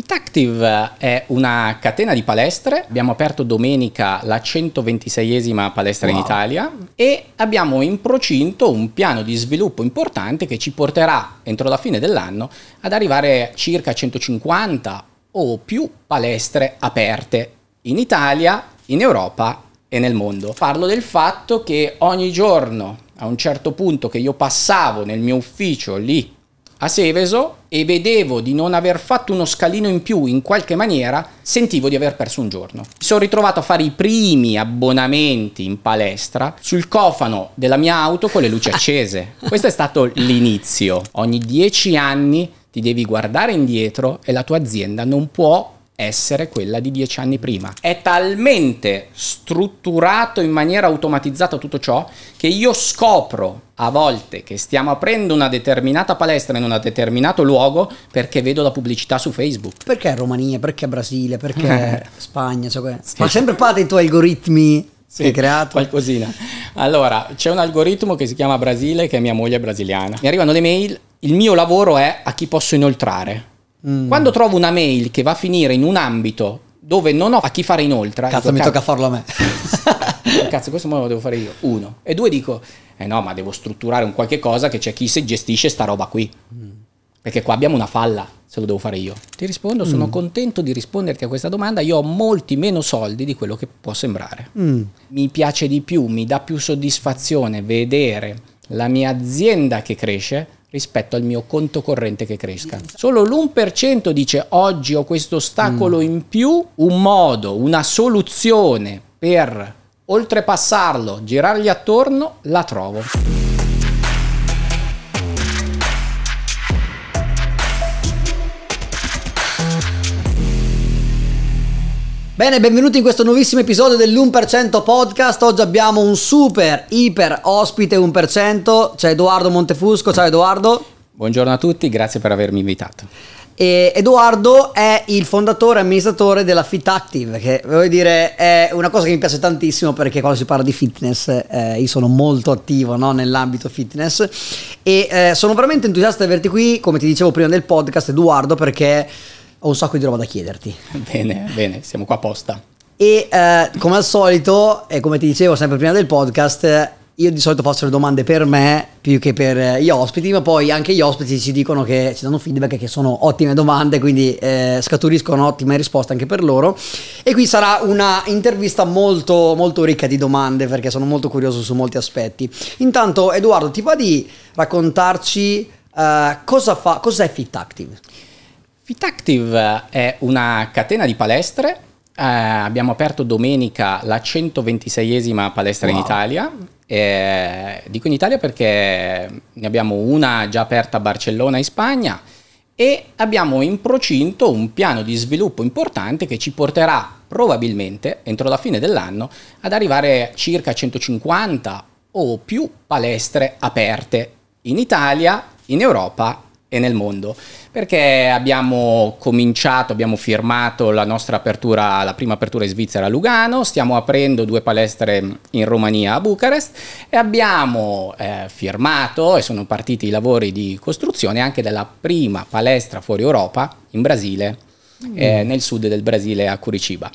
Fitactive è una catena di palestre, abbiamo aperto domenica la 126esima palestra wow. in Italia e abbiamo in procinto un piano di sviluppo importante che ci porterà entro la fine dell'anno ad arrivare a circa 150 o più palestre aperte in Italia, in Europa e nel mondo. Parlo del fatto che ogni giorno a un certo punto che io passavo nel mio ufficio lì a Seveso e vedevo di non aver fatto uno scalino in più in qualche maniera, sentivo di aver perso un giorno. Mi sono ritrovato a fare i primi abbonamenti in palestra sul cofano della mia auto con le luci accese. Questo è stato l'inizio. Ogni dieci anni ti devi guardare indietro e la tua azienda non può essere quella di dieci anni prima. È talmente strutturato in maniera automatizzata tutto ciò che io scopro a volte che stiamo aprendo una determinata palestra in un determinato luogo perché vedo la pubblicità su Facebook. Perché Romania, perché Brasile, perché eh. Spagna, so sì. ma sempre parte i tuoi algoritmi sì, hai creato? Qualcosina. Allora, c'è un algoritmo che si chiama Brasile che è mia moglie brasiliana. Mi arrivano le mail, il mio lavoro è a chi posso inoltrare Mm. Quando trovo una mail che va a finire in un ambito dove non ho a chi fare inoltre. Cazzo, dico, mi tocca farlo a me. cazzo, questo me lo devo fare io. Uno. E due dico, eh no, ma devo strutturare un qualche cosa che c'è chi se gestisce sta roba qui. Mm. Perché qua abbiamo una falla, se lo devo fare io. Ti rispondo, sono mm. contento di risponderti a questa domanda, io ho molti meno soldi di quello che può sembrare. Mm. Mi piace di più, mi dà più soddisfazione vedere la mia azienda che cresce rispetto al mio conto corrente che cresca. Solo l'1% dice oggi ho questo ostacolo mm. in più, un modo, una soluzione per oltrepassarlo, girargli attorno, la trovo. Bene, benvenuti in questo nuovissimo episodio dell'1% podcast. Oggi abbiamo un super, iper ospite 1%. C'è Edoardo Montefusco. Ciao Edoardo. Buongiorno a tutti, grazie per avermi invitato. Edoardo è il fondatore e amministratore della Fit Active, che voglio dire è una cosa che mi piace tantissimo perché quando si parla di fitness eh, io sono molto attivo no, nell'ambito fitness e eh, sono veramente entusiasta di averti qui, come ti dicevo prima del podcast Edoardo, perché ho un sacco di roba da chiederti. Bene, bene, siamo qua apposta. E eh, come al solito, e come ti dicevo sempre prima del podcast, io di solito faccio le domande per me più che per gli ospiti, ma poi anche gli ospiti ci dicono che ci danno feedback che sono ottime domande, quindi eh, scaturiscono ottime risposte anche per loro. E qui sarà una intervista molto, molto ricca di domande perché sono molto curioso su molti aspetti. Intanto, Edoardo, ti va di raccontarci uh, cosa fa, cos'è Fit Active? Fitactive è una catena di palestre. Eh, abbiamo aperto domenica la 126esima palestra wow. in Italia. Eh, dico in Italia perché ne abbiamo una già aperta a Barcellona in Spagna e abbiamo in procinto un piano di sviluppo importante che ci porterà probabilmente entro la fine dell'anno ad arrivare a circa 150 o più palestre aperte in Italia, in Europa e nel mondo, perché abbiamo cominciato, abbiamo firmato la nostra apertura, la prima apertura in Svizzera a Lugano, stiamo aprendo due palestre in Romania a Bucarest e abbiamo eh, firmato e sono partiti i lavori di costruzione anche della prima palestra fuori Europa in Brasile, eh, mm. eh, nel sud del Brasile a Curitiba.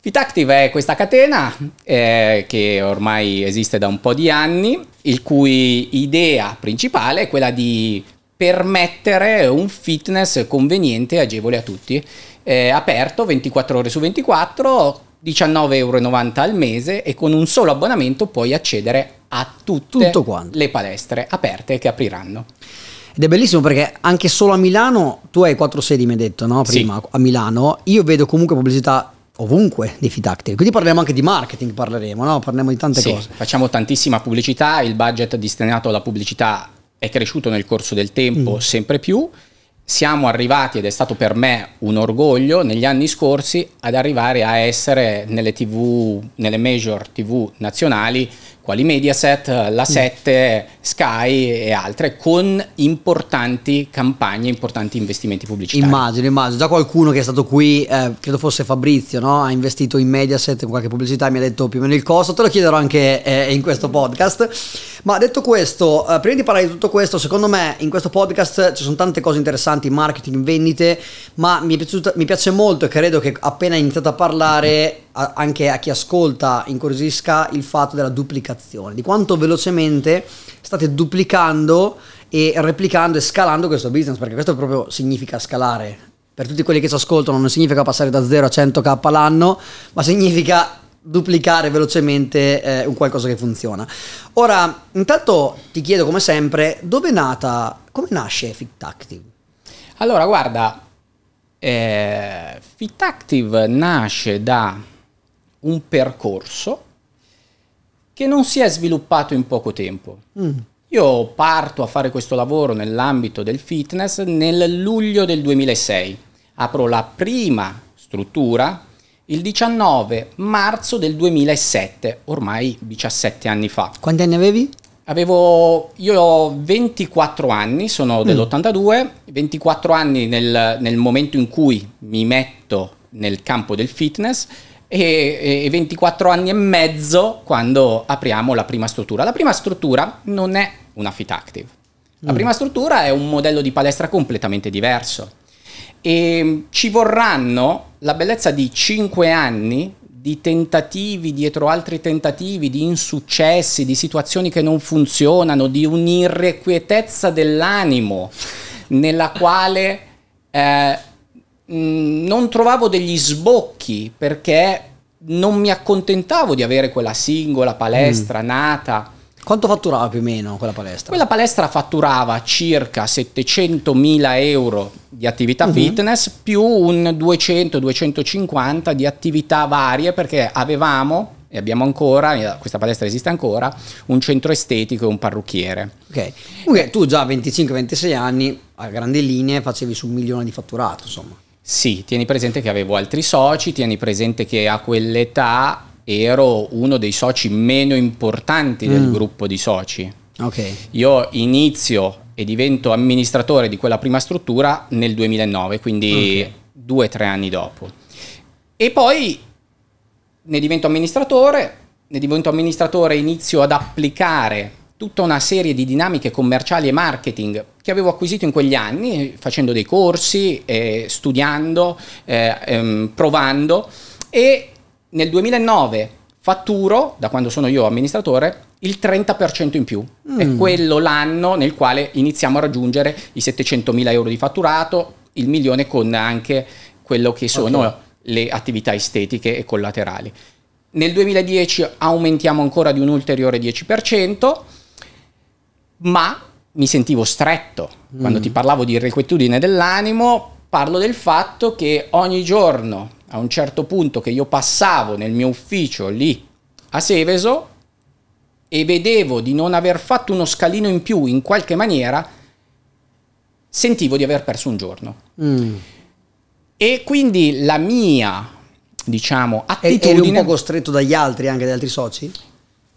Fitactive è questa catena eh, che ormai esiste da un po' di anni, il cui idea principale è quella di permettere un fitness conveniente e agevole a tutti. Eh, aperto 24 ore su 24, 19,90 euro al mese e con un solo abbonamento puoi accedere a tutte le palestre aperte che apriranno. Ed è bellissimo perché anche solo a Milano, tu hai quattro sedi, mi hai detto, no? Prima sì. a Milano, io vedo comunque pubblicità ovunque di Fitactil. Quindi parliamo anche di marketing, parleremo, no? Parliamo di tante sì, cose. Facciamo tantissima pubblicità, il budget destinato alla pubblicità è cresciuto nel corso del tempo mm. sempre più. Siamo arrivati, ed è stato per me un orgoglio, negli anni scorsi ad arrivare a essere nelle, TV, nelle major TV nazionali quali Mediaset, eh, La 7, mm. Sky e altre, con importanti campagne, importanti investimenti pubblicitari. Immagino, immagino. Già qualcuno che è stato qui, eh, credo fosse Fabrizio, no? ha investito in Mediaset in qualche pubblicità, mi ha detto più o meno il costo, te lo chiederò anche eh, in questo podcast. Ma detto questo, eh, prima di parlare di tutto questo, secondo me in questo podcast ci sono tante cose interessanti, marketing, vendite, ma mi, piaciuta, mi piace molto e credo che appena iniziato a parlare... Mm-hmm anche a chi ascolta incuriosisca il fatto della duplicazione, di quanto velocemente state duplicando e replicando e scalando questo business, perché questo proprio significa scalare. Per tutti quelli che ci ascoltano non significa passare da 0 a 100k l'anno, ma significa duplicare velocemente eh, un qualcosa che funziona. Ora, intanto ti chiedo come sempre, dove è nata, come nasce FitActive? Allora, guarda, eh, FitActive nasce da un percorso che non si è sviluppato in poco tempo. Mm. Io parto a fare questo lavoro nell'ambito del fitness nel luglio del 2006. Apro la prima struttura il 19 marzo del 2007, ormai 17 anni fa. Quanti anni avevi? Avevo io ho 24 anni, sono mm. dell'82, 24 anni nel, nel momento in cui mi metto nel campo del fitness, e, e 24 anni e mezzo quando apriamo la prima struttura. La prima struttura non è una fit active. La mm. prima struttura è un modello di palestra completamente diverso e mm, ci vorranno la bellezza di 5 anni di tentativi dietro altri tentativi, di insuccessi, di situazioni che non funzionano, di un'irrequietezza dell'animo nella quale eh, Mm, non trovavo degli sbocchi perché non mi accontentavo di avere quella singola palestra mm. nata. Quanto fatturava più o meno quella palestra? Quella palestra fatturava circa 700.000 euro di attività uh-huh. fitness più un 200-250 di attività varie perché avevamo e abbiamo ancora, questa palestra esiste ancora, un centro estetico e un parrucchiere. Ok, okay tu già a 25-26 anni a grandi linee facevi su un milione di fatturato insomma. Sì, tieni presente che avevo altri soci, tieni presente che a quell'età ero uno dei soci meno importanti mm. del gruppo di soci. Okay. Io inizio e divento amministratore di quella prima struttura nel 2009, quindi okay. due o tre anni dopo. E poi ne divento amministratore, ne divento amministratore, e inizio ad applicare tutta una serie di dinamiche commerciali e marketing che avevo acquisito in quegli anni facendo dei corsi, eh, studiando, eh, ehm, provando e nel 2009 fatturo, da quando sono io amministratore, il 30% in più. Mm. È quello l'anno nel quale iniziamo a raggiungere i 700.000 euro di fatturato, il milione con anche quello che sono okay. le attività estetiche e collaterali. Nel 2010 aumentiamo ancora di un ulteriore 10% ma mi sentivo stretto. Quando mm. ti parlavo di irrequietudine dell'animo, parlo del fatto che ogni giorno, a un certo punto che io passavo nel mio ufficio lì a Seveso e vedevo di non aver fatto uno scalino in più in qualche maniera, sentivo di aver perso un giorno. Mm. E quindi la mia, diciamo, attitudine... Eri un po' costretto dagli altri, anche dagli altri soci?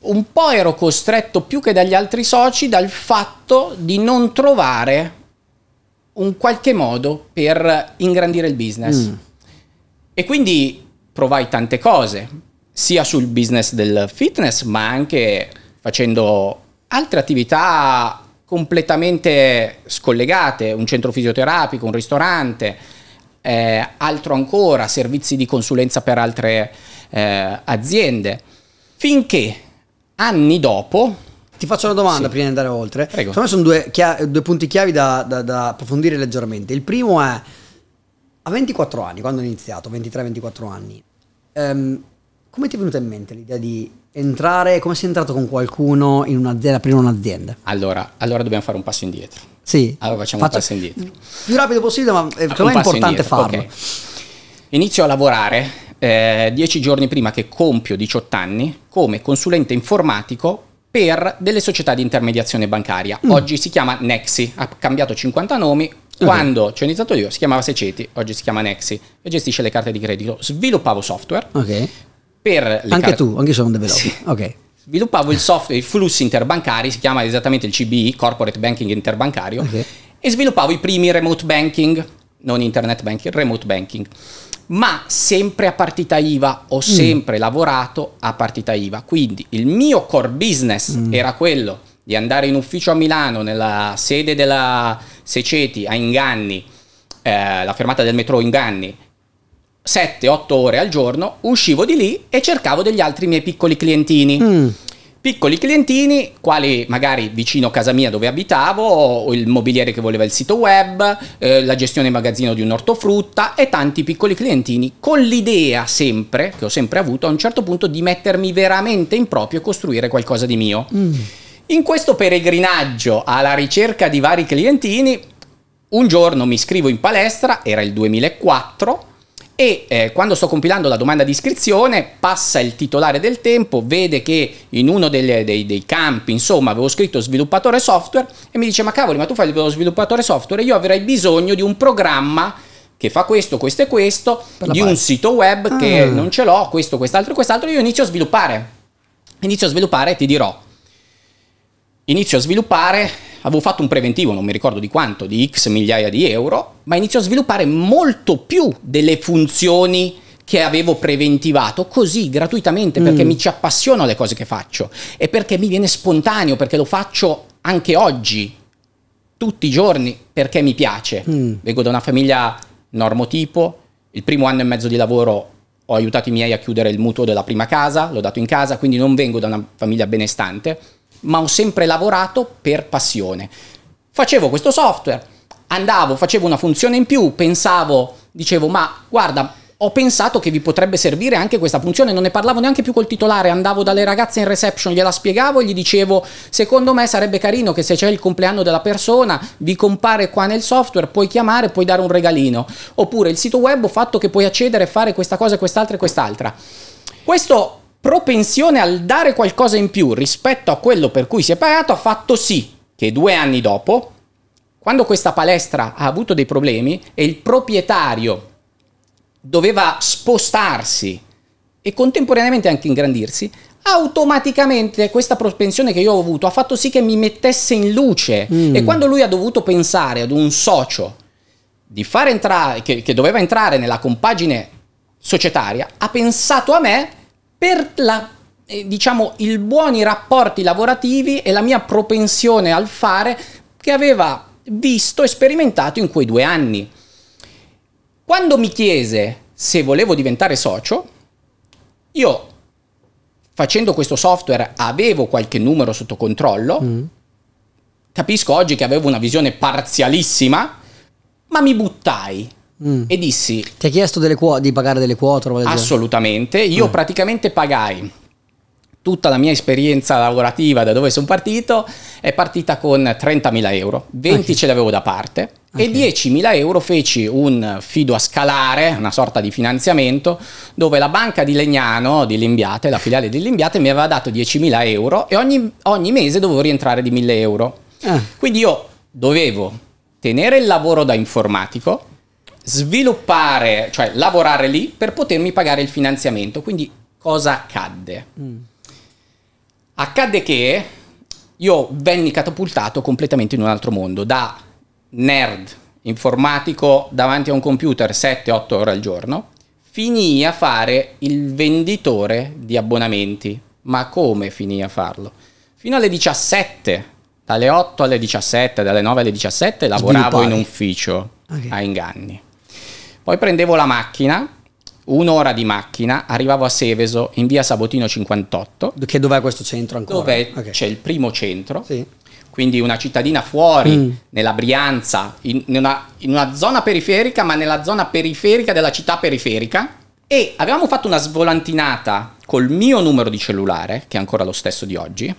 un po' ero costretto più che dagli altri soci dal fatto di non trovare un qualche modo per ingrandire il business. Mm. E quindi provai tante cose, sia sul business del fitness, ma anche facendo altre attività completamente scollegate, un centro fisioterapico, un ristorante, eh, altro ancora, servizi di consulenza per altre eh, aziende, finché anni dopo... Ti faccio una domanda sì. prima di andare oltre. Prego. Secondo me sono due, chiavi, due punti chiavi da, da, da approfondire leggermente. Il primo è, a 24 anni, quando ho iniziato, 23-24 anni, Um, come ti è venuta in mente l'idea di entrare, come sei entrato con qualcuno in un'azienda, aprire un'azienda? Allora, allora dobbiamo fare un passo indietro. Sì. Allora facciamo Faccio un passo indietro. Più rapido possibile, ma eh, me è importante indietro. farlo. Okay. Inizio a lavorare eh, dieci giorni prima che compio 18 anni come consulente informatico per delle società di intermediazione bancaria. Mm. Oggi si chiama Nexi, ha cambiato 50 nomi. Okay. Quando ci ho iniziato io si chiamava Seceti, oggi si chiama Nexi e gestisce le carte di credito. Sviluppavo software. Okay. anche car- tu, anche io sono un developer. Sì. Okay. Sviluppavo il software, i flussi interbancari, si chiama esattamente il CBI, Corporate Banking Interbancario, e sviluppavo i primi remote banking, non internet banking, remote banking ma sempre a partita IVA, ho mm. sempre mm. lavorato a partita IVA, quindi il mio core business mm. era quello di andare in ufficio a Milano nella sede della Seceti a Inganni, eh, la fermata del metro Inganni, 7-8 ore al giorno, uscivo di lì e cercavo degli altri miei piccoli clientini. Mm piccoli clientini, quali magari vicino a casa mia dove abitavo, o il mobiliere che voleva il sito web, eh, la gestione magazzino di un ortofrutta e tanti piccoli clientini, con l'idea sempre, che ho sempre avuto, a un certo punto di mettermi veramente in proprio e costruire qualcosa di mio. Mm. In questo peregrinaggio alla ricerca di vari clientini, un giorno mi iscrivo in palestra, era il 2004, e eh, quando sto compilando la domanda di iscrizione passa il titolare del tempo, vede che in uno delle, dei, dei, campi insomma avevo scritto sviluppatore software e mi dice ma cavoli ma tu fai lo sviluppatore software io avrei bisogno di un programma che fa questo, questo e questo, di parte. un sito web ah. che non ce l'ho, questo, quest'altro e quest'altro, io inizio a sviluppare, inizio a sviluppare e ti dirò, inizio a sviluppare avevo fatto un preventivo, non mi ricordo di quanto, di x migliaia di euro, ma iniziò a sviluppare molto più delle funzioni che avevo preventivato così gratuitamente perché mm. mi ci appassiono le cose che faccio e perché mi viene spontaneo, perché lo faccio anche oggi, tutti i giorni, perché mi piace. Mm. Vengo da una famiglia normotipo, il primo anno e mezzo di lavoro ho aiutato i miei a chiudere il mutuo della prima casa, l'ho dato in casa, quindi non vengo da una famiglia benestante ma ho sempre lavorato per passione. Facevo questo software, andavo, facevo una funzione in più, pensavo, dicevo, ma guarda, ho pensato che vi potrebbe servire anche questa funzione, non ne parlavo neanche più col titolare, andavo dalle ragazze in reception, gliela spiegavo e gli dicevo, secondo me sarebbe carino che se c'è il compleanno della persona, vi compare qua nel software, puoi chiamare, puoi dare un regalino, oppure il sito web ho fatto che puoi accedere e fare questa cosa, quest'altra e quest'altra. Questo propensione al dare qualcosa in più rispetto a quello per cui si è pagato ha fatto sì che due anni dopo, quando questa palestra ha avuto dei problemi e il proprietario doveva spostarsi e contemporaneamente anche ingrandirsi, automaticamente questa propensione che io ho avuto ha fatto sì che mi mettesse in luce mm. e quando lui ha dovuto pensare ad un socio di fare entrare, che, che doveva entrare nella compagine societaria, ha pensato a me per la, eh, diciamo, i buoni rapporti lavorativi e la mia propensione al fare che aveva visto e sperimentato in quei due anni. Quando mi chiese se volevo diventare socio, io facendo questo software avevo qualche numero sotto controllo, mm. capisco oggi che avevo una visione parzialissima, ma mi buttai Mm. E dissi: Ti ha chiesto di pagare delle quote? Assolutamente. Io eh. praticamente pagai tutta la mia esperienza lavorativa da dove sono partito è partita con 30.000 euro, 20 okay. ce l'avevo da parte okay. e 10.000 euro feci un fido a scalare, una sorta di finanziamento, dove la banca di Legnano, di Limbiate, la filiale di Limbiate, mi aveva dato 10.000 euro e ogni, ogni mese dovevo rientrare di 1.000 euro. Ah. Quindi io dovevo tenere il lavoro da informatico, sviluppare, cioè lavorare lì per potermi pagare il finanziamento. Quindi cosa accadde? Mm. Accadde che io venni catapultato completamente in un altro mondo, da nerd informatico davanti a un computer 7-8 ore al giorno, finì a fare il venditore di abbonamenti. Ma come finì a farlo? Fino alle 17, dalle 8 alle 17, dalle 9 alle 17 lavoravo in ufficio okay. a inganni. Poi prendevo la macchina, un'ora di macchina, arrivavo a Seveso in via Sabotino 58. Che dov'è questo centro ancora? Dove okay. c'è il primo centro. Sì. Quindi una cittadina fuori, mm. nella Brianza, in una, in una zona periferica, ma nella zona periferica della città periferica. E avevamo fatto una svolantinata col mio numero di cellulare, che è ancora lo stesso di oggi,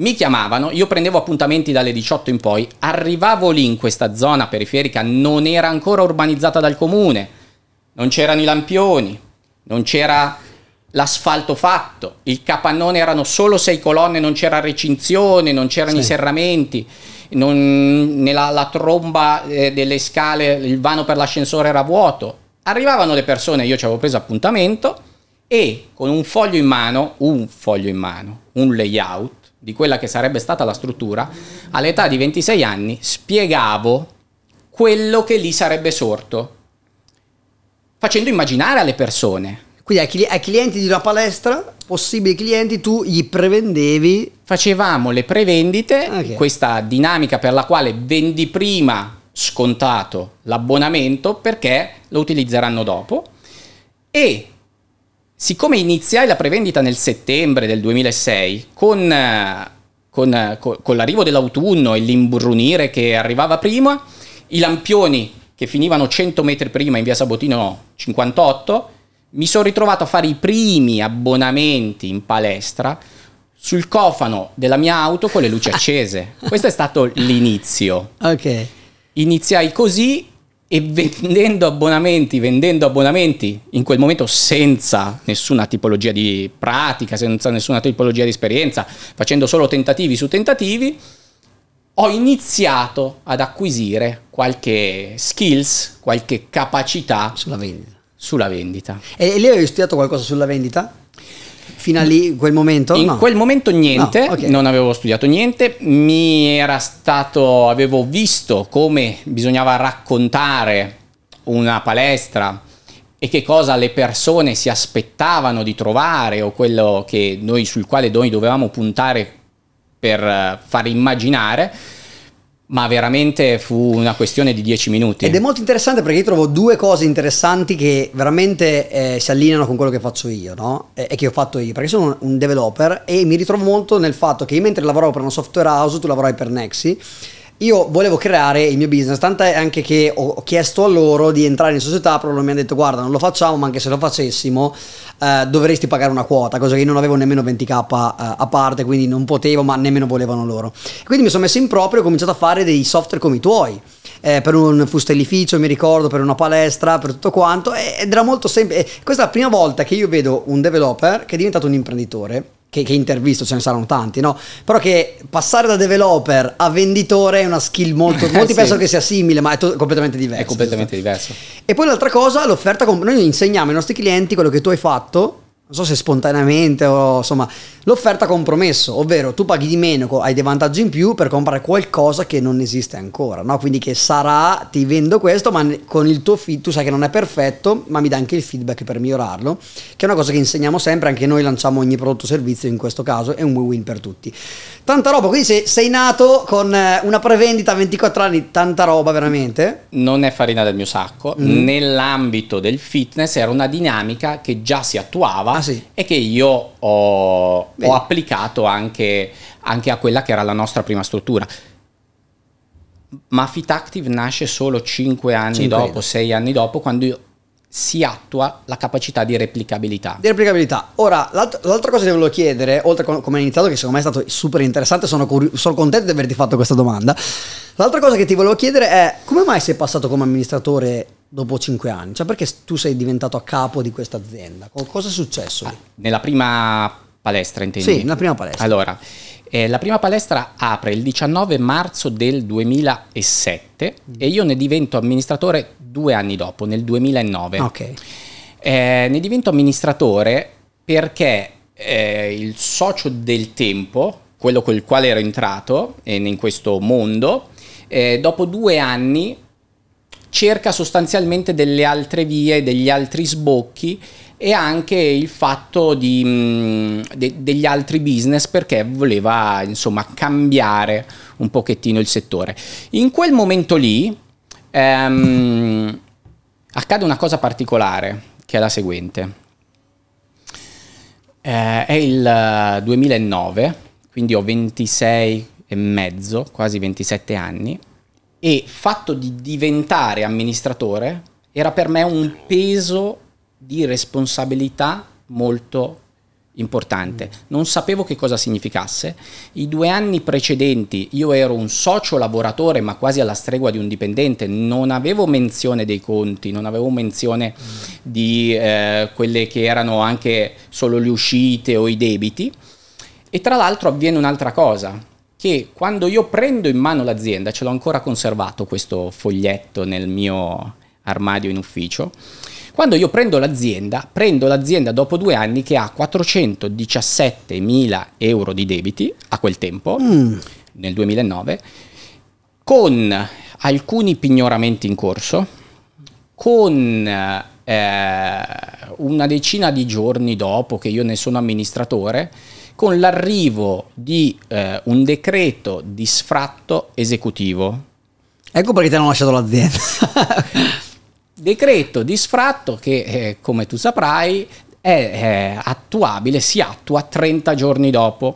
mi chiamavano, io prendevo appuntamenti dalle 18 in poi, arrivavo lì in questa zona periferica, non era ancora urbanizzata dal comune, non c'erano i lampioni, non c'era l'asfalto fatto, il capannone erano solo sei colonne, non c'era recinzione, non c'erano sì. i serramenti, non, nella, la tromba eh, delle scale, il vano per l'ascensore era vuoto. Arrivavano le persone, io ci avevo preso appuntamento e con un foglio in mano, un foglio in mano, un layout, di quella che sarebbe stata la struttura, all'età di 26 anni spiegavo quello che lì sarebbe sorto, facendo immaginare alle persone. Quindi ai, clienti di una palestra, possibili clienti, tu gli prevendevi? Facevamo le prevendite, okay. questa dinamica per la quale vendi prima scontato l'abbonamento perché lo utilizzeranno dopo e Siccome iniziai la prevendita nel settembre del 2006, con, eh, con, eh, con l'arrivo dell'autunno e l'imbrunire che arrivava prima, i lampioni che finivano 100 metri prima in via Sabotino 58, mi sono ritrovato a fare i primi abbonamenti in palestra sul cofano della mia auto con le luci accese. Questo è stato l'inizio. Ok. Iniziai così e vendendo abbonamenti, vendendo abbonamenti in quel momento senza nessuna tipologia di pratica, senza nessuna tipologia di esperienza, facendo solo tentativi su tentativi, ho iniziato ad acquisire qualche skills, qualche capacità sulla vendita. Sulla vendita. E lei ha studiato qualcosa sulla vendita? fino a lì, quel momento? In no. quel momento niente, no, okay. non avevo studiato niente, mi era stato, avevo visto come bisognava raccontare una palestra e che cosa le persone si aspettavano di trovare o quello noi, sul quale noi dovevamo puntare per eh, far immaginare ma veramente fu una questione di 10 minuti. Ed è molto interessante perché io trovo due cose interessanti che veramente eh, si allineano con quello che faccio io, no? E, e, che ho fatto io, perché sono un developer e mi ritrovo molto nel fatto che io mentre lavoravo per una software house, tu lavoravi per Nexi io volevo creare il mio business, tanto è anche che ho chiesto a loro di entrare in società, però loro mi hanno detto guarda non lo facciamo, ma anche se lo facessimo eh, dovresti pagare una quota, cosa che io non avevo nemmeno 20k eh, a parte, quindi non potevo, ma nemmeno volevano loro. Quindi mi sono messo in proprio e ho cominciato a fare dei software come i tuoi. Eh, per un fustellificio, mi ricordo, per una palestra, per tutto quanto, ed era molto semplice. Questa è la prima volta che io vedo un developer che è diventato un imprenditore che, che, intervisto, ce ne saranno tanti, no? Però che passare da developer a venditore è una skill molto... Eh, molti sì. pensano che sia simile, ma è to- completamente diverso. È completamente diverso. E poi l'altra cosa, l'offerta... Comp- noi insegniamo ai nostri clienti quello che tu hai fatto non so se spontaneamente o insomma, l'offerta compromesso, ovvero tu paghi di meno, hai dei vantaggi in più per comprare qualcosa che non esiste ancora, no? quindi che sarà, ti vendo questo, ma con il tuo feed, tu sai che non è perfetto, ma mi dai anche il feedback per migliorarlo, che è una cosa che insegniamo sempre, anche noi lanciamo ogni prodotto o servizio, in questo caso è un win-win per tutti. Tanta roba, quindi se sei nato con eh, una prevendita a 24 anni, tanta roba veramente. Non è farina del mio sacco, mm. nell'ambito del fitness era una dinamica che già si attuava. Ah, Ah, sì. e che io ho, ho applicato anche, anche a quella che era la nostra prima struttura. Ma FitActive nasce solo 5 anni 5 dopo, 6 anni dopo, quando io, si attua la capacità di replicabilità. Di replicabilità. Ora, l'altra cosa che volevo chiedere, oltre a come hai iniziato, che secondo me è stato super interessante, sono, sono contento di averti fatto questa domanda. L'altra cosa che ti volevo chiedere è come mai sei passato come amministratore dopo cinque anni? Cioè perché tu sei diventato a capo di questa azienda? Cosa è successo? Ah, nella prima palestra intendi? Sì, nella prima palestra. Allora, eh, la prima palestra apre il 19 marzo del 2007 mm. e io ne divento amministratore due anni dopo, nel 2009. Ah, ok. Eh, ne divento amministratore perché eh, il socio del tempo, quello col quale ero entrato eh, in questo mondo, eh, dopo due anni cerca sostanzialmente delle altre vie, degli altri sbocchi e anche il fatto di, mm, de, degli altri business perché voleva insomma cambiare un pochettino il settore. In quel momento lì ehm, accade una cosa particolare che è la seguente. Eh, è il 2009, eh, quindi ho 26 e mezzo, quasi 27 anni e fatto di diventare amministratore era per me un peso di responsabilità molto importante. Non sapevo che cosa significasse. I due anni precedenti io ero un socio lavoratore, ma quasi alla stregua di un dipendente, non avevo menzione dei conti, non avevo menzione di eh, quelle che erano anche solo le uscite o i debiti. E tra l'altro avviene un'altra cosa che quando io prendo in mano l'azienda, ce l'ho ancora conservato questo foglietto nel mio armadio in ufficio, quando io prendo l'azienda, prendo l'azienda dopo due anni che ha 417 mila euro di debiti a quel tempo, mm. nel 2009, con alcuni pignoramenti in corso, con eh, una decina di giorni dopo che io ne sono amministratore, con l'arrivo di eh, un decreto di sfratto esecutivo. Ecco perché ti hanno lasciato l'azienda. decreto di sfratto che, eh, come tu saprai, è, è eh, attuabile, si attua 30 giorni dopo.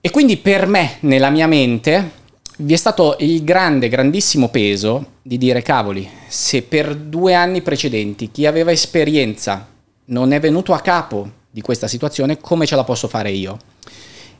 E quindi per me, nella mia mente, vi è stato il grande, grandissimo peso di dire, cavoli, se per due anni precedenti chi aveva esperienza non è venuto a capo di questa situazione, come ce la posso fare io?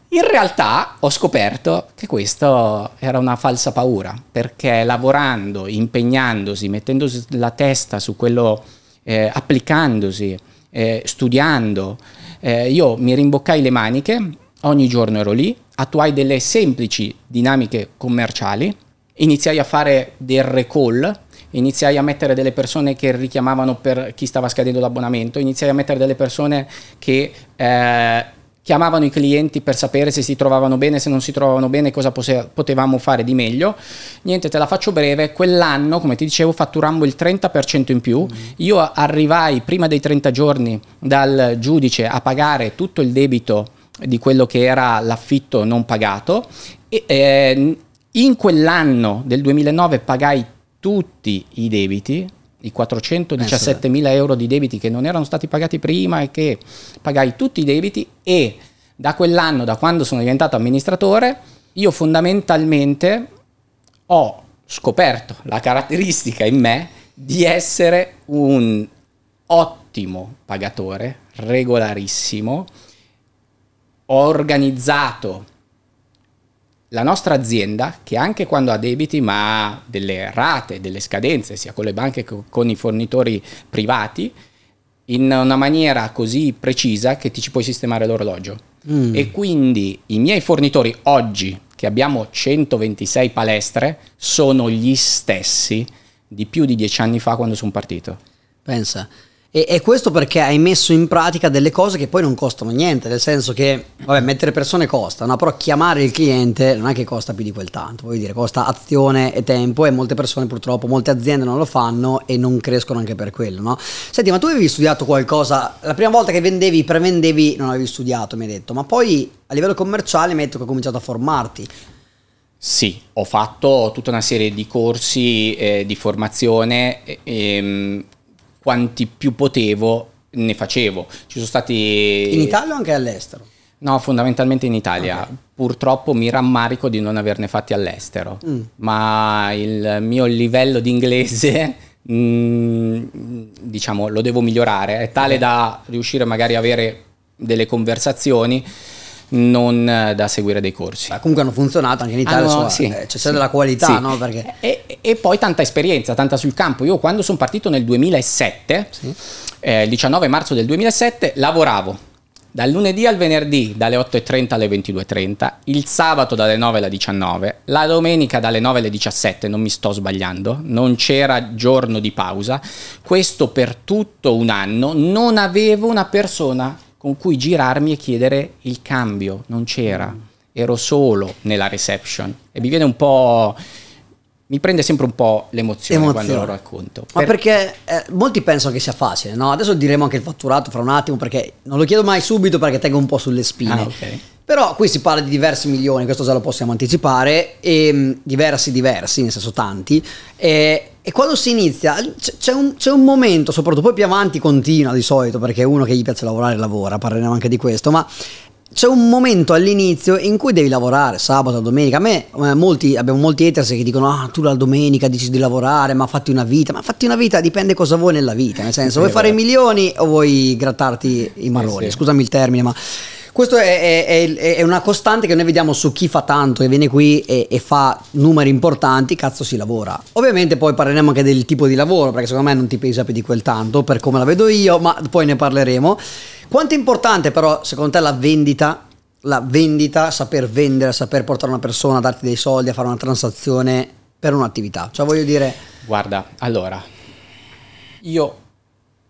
In realtà ho scoperto che questa era una falsa paura, perché lavorando, impegnandosi, mettendosi la testa su quello, eh, applicandosi, eh, studiando, eh, io mi rimboccai le maniche, ogni giorno ero lì, attuai delle semplici dinamiche commerciali, iniziai a fare del recall, iniziai a mettere delle persone che richiamavano per chi stava scadendo l'abbonamento, iniziai a mettere delle persone che... Eh, chiamavano i clienti per sapere se si trovavano bene, se non si trovavano bene, cosa potevamo fare di meglio. Niente, te la faccio breve, quell'anno, come ti dicevo, fatturammo il 30% in più. Mm. Io arrivai prima dei 30 giorni dal giudice a pagare tutto il debito di quello che era l'affitto non pagato e eh, in quell'anno del 2009 pagai tutti i debiti, i 417 mila euro di debiti che non erano stati pagati prima e che pagai tutti i debiti e da quell'anno, da quando sono diventato amministratore, io fondamentalmente ho scoperto la caratteristica in me di essere un ottimo pagatore, regolarissimo, ho organizzato la nostra azienda, che anche quando ha debiti ma ha delle rate, delle scadenze, sia con le banche che con i fornitori privati, in una maniera così precisa che ti ci puoi sistemare l'orologio. Mm. E quindi i miei fornitori oggi, che abbiamo 126 palestre, sono gli stessi di più di dieci anni fa quando sono partito. Pensa, e, e, questo perché hai messo in pratica delle cose che poi non costano niente, nel senso che, vabbè, mettere persone costa, no? però chiamare il cliente non è che costa più di quel tanto, vuol dire, costa azione e tempo e molte persone purtroppo, molte aziende non lo fanno e non crescono anche per quello, no? Senti, ma tu avevi studiato qualcosa, la prima volta che vendevi, prevendevi, non avevi studiato, mi hai detto, ma poi a livello commerciale metto che ho cominciato a formarti. Sì, ho fatto tutta una serie di corsi eh, di formazione. ehm, quanti più potevo ne facevo. Ci sono stati... In Italia o anche all'estero? No, fondamentalmente in Italia. Okay. Purtroppo mi rammarico di non averne fatti all'estero, mm. ma il mio livello di inglese, mm, diciamo, lo devo migliorare. È tale okay. da riuscire magari a avere delle conversazioni non eh, da seguire dei corsi. Ma comunque hanno funzionato anche in ah, Italia, hanno, ah, sì, cioè, c'è sì, della qualità, sì. no? Perché... E, e, poi tanta esperienza, tanta sul campo. Io quando sono partito nel 2007, eh, il 19 marzo del 2007, lavoravo dal lunedì al venerdì dalle 8.30 alle 22.30, il sabato dalle 9 alle 19, la domenica dalle 9 alle 17, non mi sto sbagliando, non c'era giorno di pausa, questo per tutto un anno non avevo una persona con cui girarmi e chiedere il cambio, non c'era, ero solo nella reception e mi viene un po'... Mi prende sempre un po' l'emozione, Emozione. quando lo racconto. Ma per... perché eh, molti pensano che sia facile, no? Adesso diremo anche il fatturato fra un attimo perché non lo chiedo mai subito perché tengo un po' sulle spine. Ah, okay. Però qui si parla di diversi milioni, questo già lo possiamo anticipare, e, mm, diversi diversi, nel senso tanti. E e quando si inizia, c'è un, c'è un, momento, soprattutto poi più avanti continua di solito, perché uno che gli piace lavorare lavora, parleremo anche di questo, ma c'è un momento all'inizio in cui devi lavorare, sabato, domenica. A me eh, molti, abbiamo molti haters che dicono, ah tu la domenica dici di lavorare, ma fatti una vita, ma fatti una vita dipende cosa vuoi nella vita, nel senso, vuoi fare milioni o vuoi grattarti i marroni, eh sì. scusami il termine, ma... Questo è, è, è, è, una costante che noi vediamo su chi fa tanto e viene qui e, e, fa numeri importanti, cazzo si lavora. Ovviamente poi parleremo anche del tipo di lavoro, perché secondo me non ti pesa più di quel tanto, per come la vedo io, ma poi ne parleremo. Quanto è importante però, secondo te, la vendita? La vendita, saper vendere, saper portare una persona, darti dei soldi, a fare una transazione per un'attività. Cioè voglio dire... Guarda, allora, io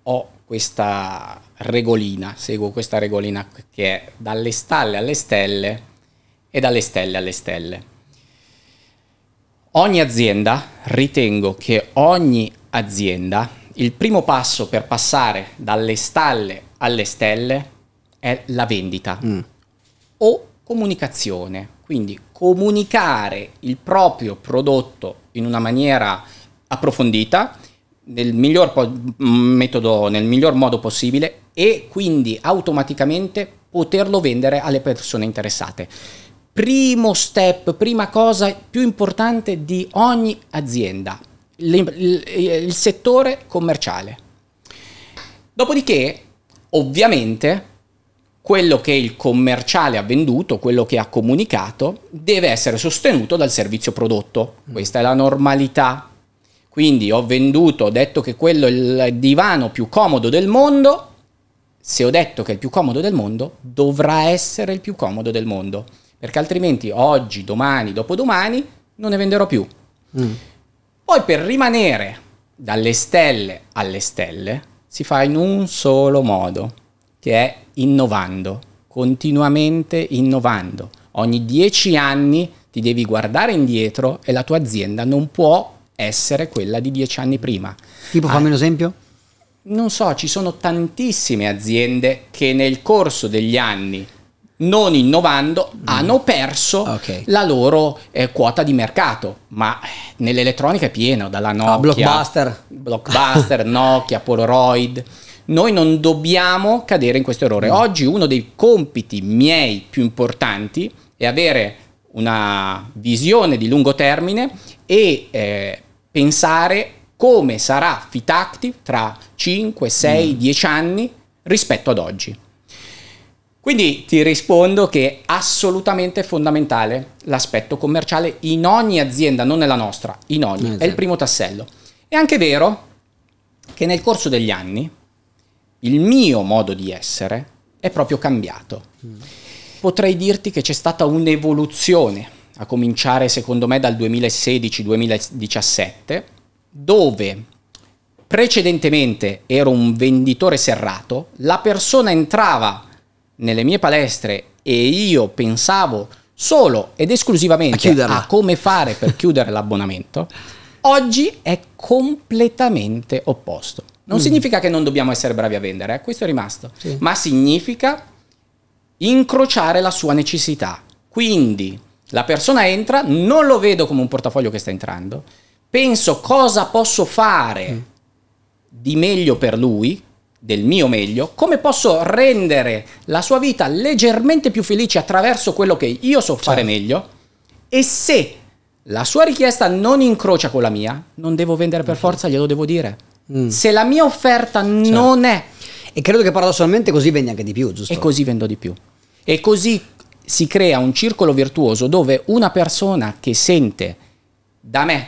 ho questa regolina, seguo questa regolina che è dalle stalle alle stelle e dalle stelle alle stelle. Ogni azienda, ritengo che ogni azienda, il primo passo per passare dalle stalle alle stelle è la vendita mm. o comunicazione, quindi comunicare il proprio prodotto in una maniera approfondita nel miglior, po- mm, metodo, nel miglior modo possibile e quindi automaticamente poterlo vendere alle persone interessate. Primo step, prima cosa più importante di ogni azienda, il settore commerciale. Dopodiché, ovviamente, quello che il commerciale ha venduto, quello che ha comunicato, deve essere sostenuto dal servizio prodotto. Mm. Questa è la normalità. Quindi ho venduto, ho detto che quello è il divano più comodo del mondo, se ho detto che è il più comodo del mondo, dovrà essere il più comodo del mondo, perché altrimenti oggi, domani, dopodomani non ne venderò più. Mm. Poi per rimanere dalle stelle alle stelle si fa in un solo modo, che è innovando, continuamente innovando. Ogni dieci anni ti devi guardare indietro e la tua azienda non può essere quella di dieci anni prima. Tipo, fammi un ah. esempio? non so, ci sono tantissime aziende che nel corso degli anni non innovando mm. hanno perso okay. la loro eh, quota di mercato ma eh, nell'elettronica è pieno dalla ah, Nokia ah, Blockbuster, blockbuster Nokia, Polaroid noi non dobbiamo cadere in questo errore mm. oggi uno dei compiti miei più importanti è avere una visione di lungo termine e eh, pensare come sarà Fitactive tra 5, 6, mm. 10 anni rispetto ad oggi. Quindi ti rispondo che è assolutamente fondamentale l'aspetto commerciale in ogni azienda, non nella nostra, in ogni, esatto. è il esatto. primo tassello. È anche vero che nel corso degli anni il mio modo di essere è proprio cambiato. Mm. Potrei dirti che c'è stata un'evoluzione, a cominciare secondo me dal 2016-2017, dove precedentemente ero un venditore serrato, la persona entrava nelle mie palestre e io pensavo solo ed esclusivamente a, a come fare per chiudere l'abbonamento, oggi è completamente opposto. Non mm. significa che non dobbiamo essere bravi a vendere, eh? questo è rimasto, sì. ma significa incrociare la sua necessità. Quindi la persona entra, non lo vedo come un portafoglio che sta entrando, penso cosa posso fare mm di meglio per lui, del mio meglio, come posso rendere la sua vita leggermente più felice attraverso quello che io so fare certo. meglio e se la sua richiesta non incrocia con la mia, non devo vendere per mm. forza, glielo devo dire. Mm. Se la mia offerta certo. non è... E credo che paradossalmente così vendi anche di più, giusto? E così vendo di più. E così si crea un circolo virtuoso dove una persona che sente da me,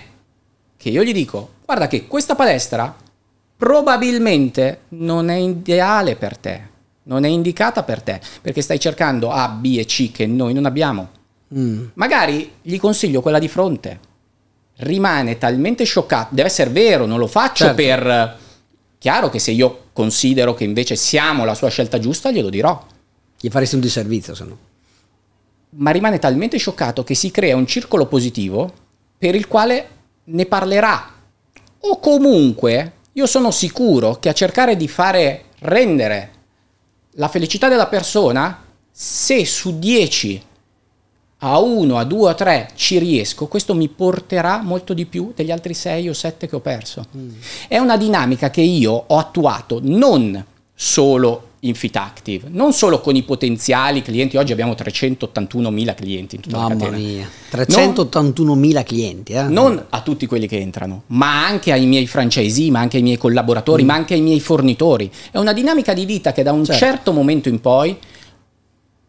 che io gli dico, guarda che questa palestra probabilmente non è ideale per te, non è indicata per te, perché stai cercando A, B e C che noi non abbiamo. Mm. Magari gli consiglio quella di fronte. Rimane talmente scioccato, deve essere vero, non lo faccio certo. per... Chiaro che se io considero che invece siamo la sua scelta giusta, glielo dirò. Gli faresti un disservizio, se no. Ma rimane talmente scioccato che si crea un circolo positivo per il quale ne parlerà. O comunque io sono sicuro che a cercare di fare rendere la felicità della persona, se su 10 a 1, a 2, a 3 ci riesco, questo mi porterà molto di più degli altri 6 o 7 che ho perso. Mm. È una dinamica che io ho attuato non solo in Active, non solo con i potenziali clienti, oggi abbiamo 381.000 clienti in tutta Mamma la catena. mia, 381.000 clienti. Eh? Non a tutti quelli che entrano, ma anche ai miei franchisee, ma anche ai miei collaboratori, mm. ma anche ai miei fornitori. È una dinamica di vita che da un certo, certo momento in poi,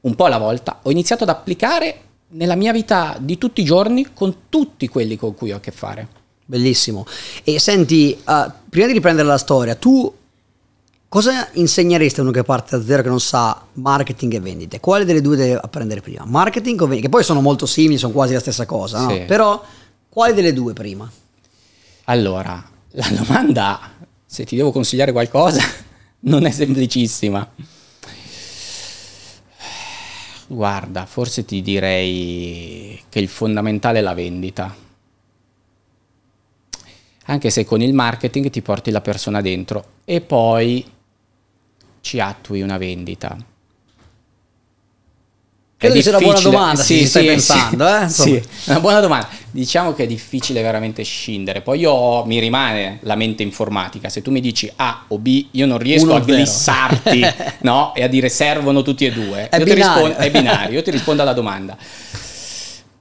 un po' alla volta, ho iniziato ad applicare nella mia vita di tutti i giorni con tutti quelli con cui ho a che fare. Bellissimo. E senti, uh, prima di riprendere la storia, tu Cosa insegneresti a uno che parte da zero che non sa marketing e vendite? Quale delle due deve apprendere prima? Marketing o vendite? Che poi sono molto simili, sono quasi la stessa cosa, sì. Però quale delle due prima? Allora, la domanda, se ti devo consigliare qualcosa, non è semplicissima. Guarda, forse ti direi che il fondamentale è la vendita anche se con il marketing ti porti la persona dentro e poi ci attui una vendita? Credo è una buona domanda, sì, sì stai pensando. Sì. Eh? Sì, una buona domanda. Diciamo che è difficile veramente scindere. Poi io mi rimane la mente informatica. Se tu mi dici A o B, io non riesco Uno a glissarti no? e a dire servono tutti e due. È, io binario. Rispondo, è binario. Io ti rispondo alla domanda.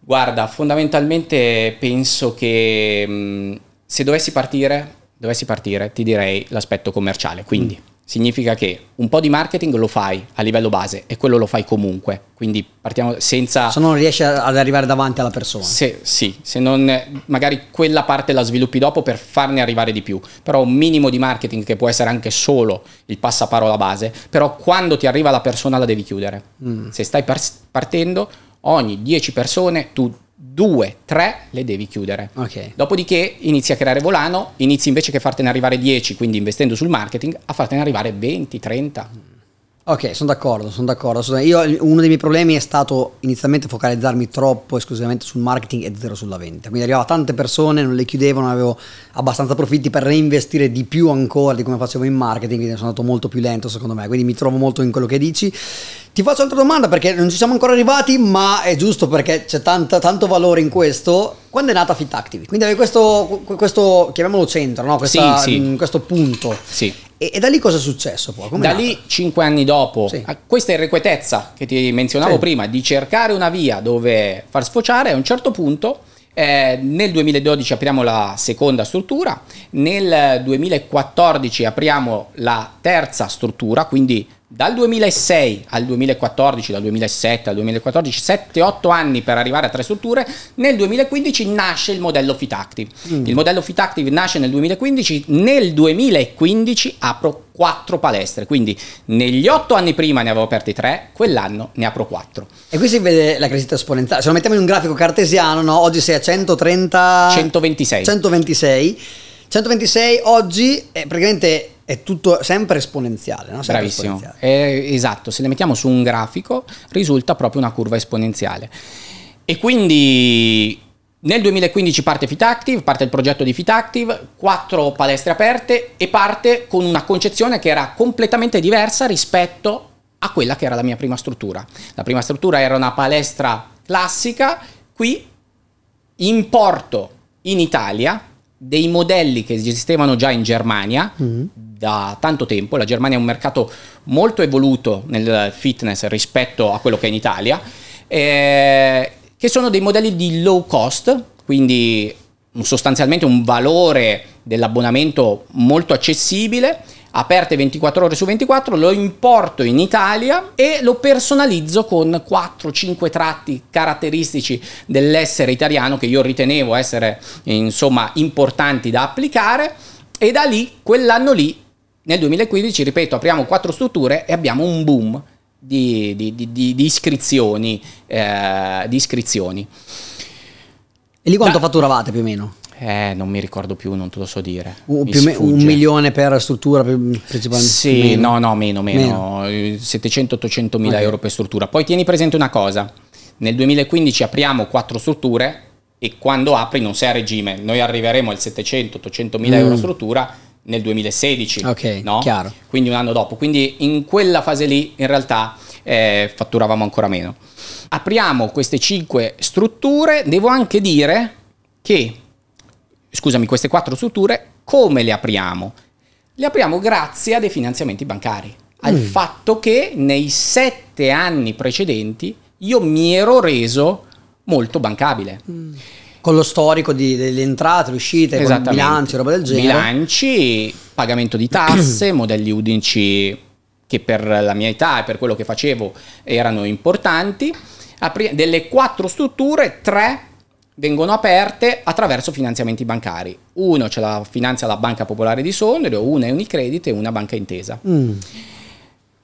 Guarda, fondamentalmente penso che mh, mm, se dovessi partire, dovessi partire, ti direi l'aspetto commerciale. Quindi... Mm Significa che un po' di marketing lo fai a livello base e quello lo fai comunque. Quindi partiamo senza. Se non riesci ad arrivare davanti alla persona. Se, sì, se non. magari quella parte la sviluppi dopo per farne arrivare di più. Però un minimo di marketing che può essere anche solo il passaparola base. Però quando ti arriva la persona la devi chiudere. Mm. Se stai partendo, ogni 10 persone tu due, tre le devi chiudere. Okay. Dopodiché inizi a creare volano, inizi invece che fartene arrivare 10, quindi investendo sul marketing, a fartene arrivare 20, 30. Ok, sono d'accordo, sono d'accordo. Io, uno dei miei problemi è stato inizialmente focalizzarmi troppo esclusivamente sul marketing e zero sulla vendita. Quindi arrivava tante persone, non le chiudevo, non avevo abbastanza profitti per reinvestire di più ancora di come facevo in marketing, quindi sono andato molto più lento secondo me, quindi mi trovo molto in quello che dici. Ti faccio un'altra domanda perché non ci siamo ancora arrivati, ma è giusto perché c'è tanta, tanto valore in questo. Quando è nata Fit Active? Quindi avevi questo, questo chiamiamolo centro, no? Questa, sì, sì. questo punto. Sì. E, e, da lì cosa è successo poi? Come da nata? lì, cinque anni dopo, sì. Ah, questa irrequietezza che ti menzionavo sì. prima, di cercare una via dove far sfociare, a un certo punto, eh, nel 2012 apriamo la seconda struttura, nel 2014 apriamo la terza struttura, quindi dal 2006 al 2014, dal 2007 al 2014, 7-8 anni per arrivare a tre strutture, nel 2015 nasce il modello FitActive. Mm. Il modello FitActive nasce nel 2015, nel 2015 apro 4 palestre, quindi negli 8 anni prima ne avevo aperti 3, quell'anno ne apro 4. E qui si vede la crescita esponenziale, se lo mettiamo in un grafico cartesiano, no? oggi sei a 130... 126. 126. 126 oggi è eh, praticamente è tutto sempre esponenziale, no? sempre Bravissimo. Esponenziale. Eh, esatto, se le mettiamo su un grafico risulta proprio una curva esponenziale. E quindi nel 2015 parte FitActive, parte il progetto di FitActive, quattro palestre aperte e parte con una concezione che era completamente diversa rispetto a quella che era la mia prima struttura. La prima struttura era una palestra classica, qui importo in Italia dei modelli che esistevano già in Germania, mm da tanto tempo, la Germania è un mercato molto evoluto nel fitness rispetto a quello che è in Italia, eh, che sono dei modelli di low cost, quindi sostanzialmente un valore dell'abbonamento molto accessibile aperte 24 ore su 24, lo importo in Italia e lo personalizzo con 4-5 tratti caratteristici dell'essere italiano che io ritenevo essere insomma importanti da applicare e da lì quell'anno lì nel 2015, ripeto, apriamo quattro strutture e abbiamo un boom di, di, di, di iscrizioni, eh, iscrizioni. E lì quanto da, fatturavate più o meno? Eh, non mi ricordo più, non te lo so dire. Uh, me, un milione per struttura principalmente? Sì, meno. no, no, meno, meno. meno. 700-800 mila okay. euro per struttura. Poi tieni presente una cosa, nel 2015 apriamo quattro strutture e quando apri non sei a regime, noi arriveremo al 700-800 mila mm. euro struttura nel 2016, okay, no? quindi un anno dopo. Quindi in quella fase lì in realtà eh, fatturavamo ancora meno. Apriamo queste cinque strutture, devo anche dire che, scusami, queste quattro strutture, come le apriamo? Le apriamo grazie a dei finanziamenti bancari, al mm. fatto che nei sette anni precedenti io mi ero reso molto bancabile. Mm con lo storico di, delle entrate, le uscite, bilanci, roba del genere. Bilanci, pagamento di tasse, modelli unici che per la mia età e per quello che facevo erano importanti. Apri- delle quattro strutture, tre vengono aperte attraverso finanziamenti bancari. Uno ce la finanzia la Banca Popolare di Sondrio, una è Unicredit e una Banca Intesa. Mm.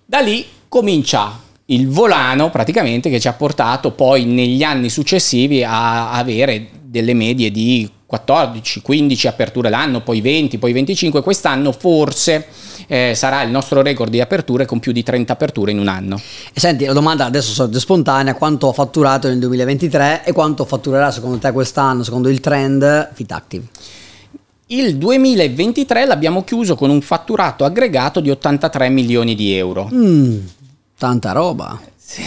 Da lì comincia il volano praticamente che ci ha portato poi negli anni successivi a avere delle medie di 14, 15 aperture l'anno, poi 20, poi 25, quest'anno forse eh, sarà il nostro record di aperture con più di 30 aperture in un anno. E senti, la domanda adesso sorge spontanea, quanto ho fatturato nel 2023 e quanto fatturerà secondo te quest'anno, secondo il trend FitActive? Il 2023 l'abbiamo chiuso con un fatturato aggregato di 83 milioni di euro. Mm Tanta roba. Sì.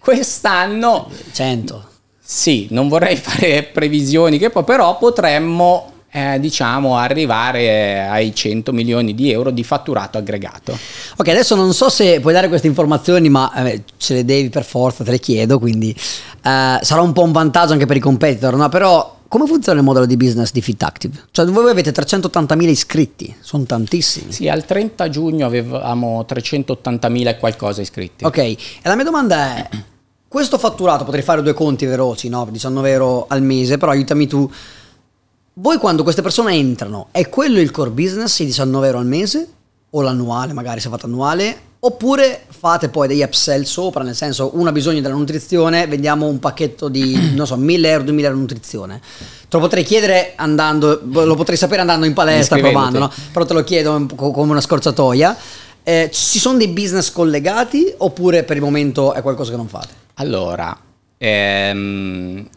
Quest'anno... 100. Sì, non vorrei fare previsioni, che poi però potremmo eh, diciamo, arrivare ai 100 milioni di euro di fatturato aggregato. Ok, adesso non so se puoi dare queste informazioni, ma eh, ce le devi per forza, te le chiedo, quindi eh, sarà un po' un vantaggio anche per i competitor, no? Però come funziona il modello di business di FitActive? Cioè voi avete 380.000 iscritti, sono tantissimi. Sì, al 30 giugno avevamo 380.000 e qualcosa iscritti. Ok, e la mia domanda è, questo fatturato, potrei fare due conti veloci, no? 19 euro al mese, però aiutami tu voi quando queste persone entrano, è quello il core business, i 19 euro al mese? O l'annuale, magari se fate annuale? Oppure fate poi degli upsell sopra, nel senso uno ha bisogno della nutrizione, vendiamo un pacchetto di, non so, 1000 euro, 2000 euro nutrizione. Te lo potrei chiedere andando, lo potrei sapere andando in palestra, provando, no? però te lo chiedo come una scorciatoia. Eh, ci sono dei business collegati oppure per il momento è qualcosa che non fate? Allora, ehm,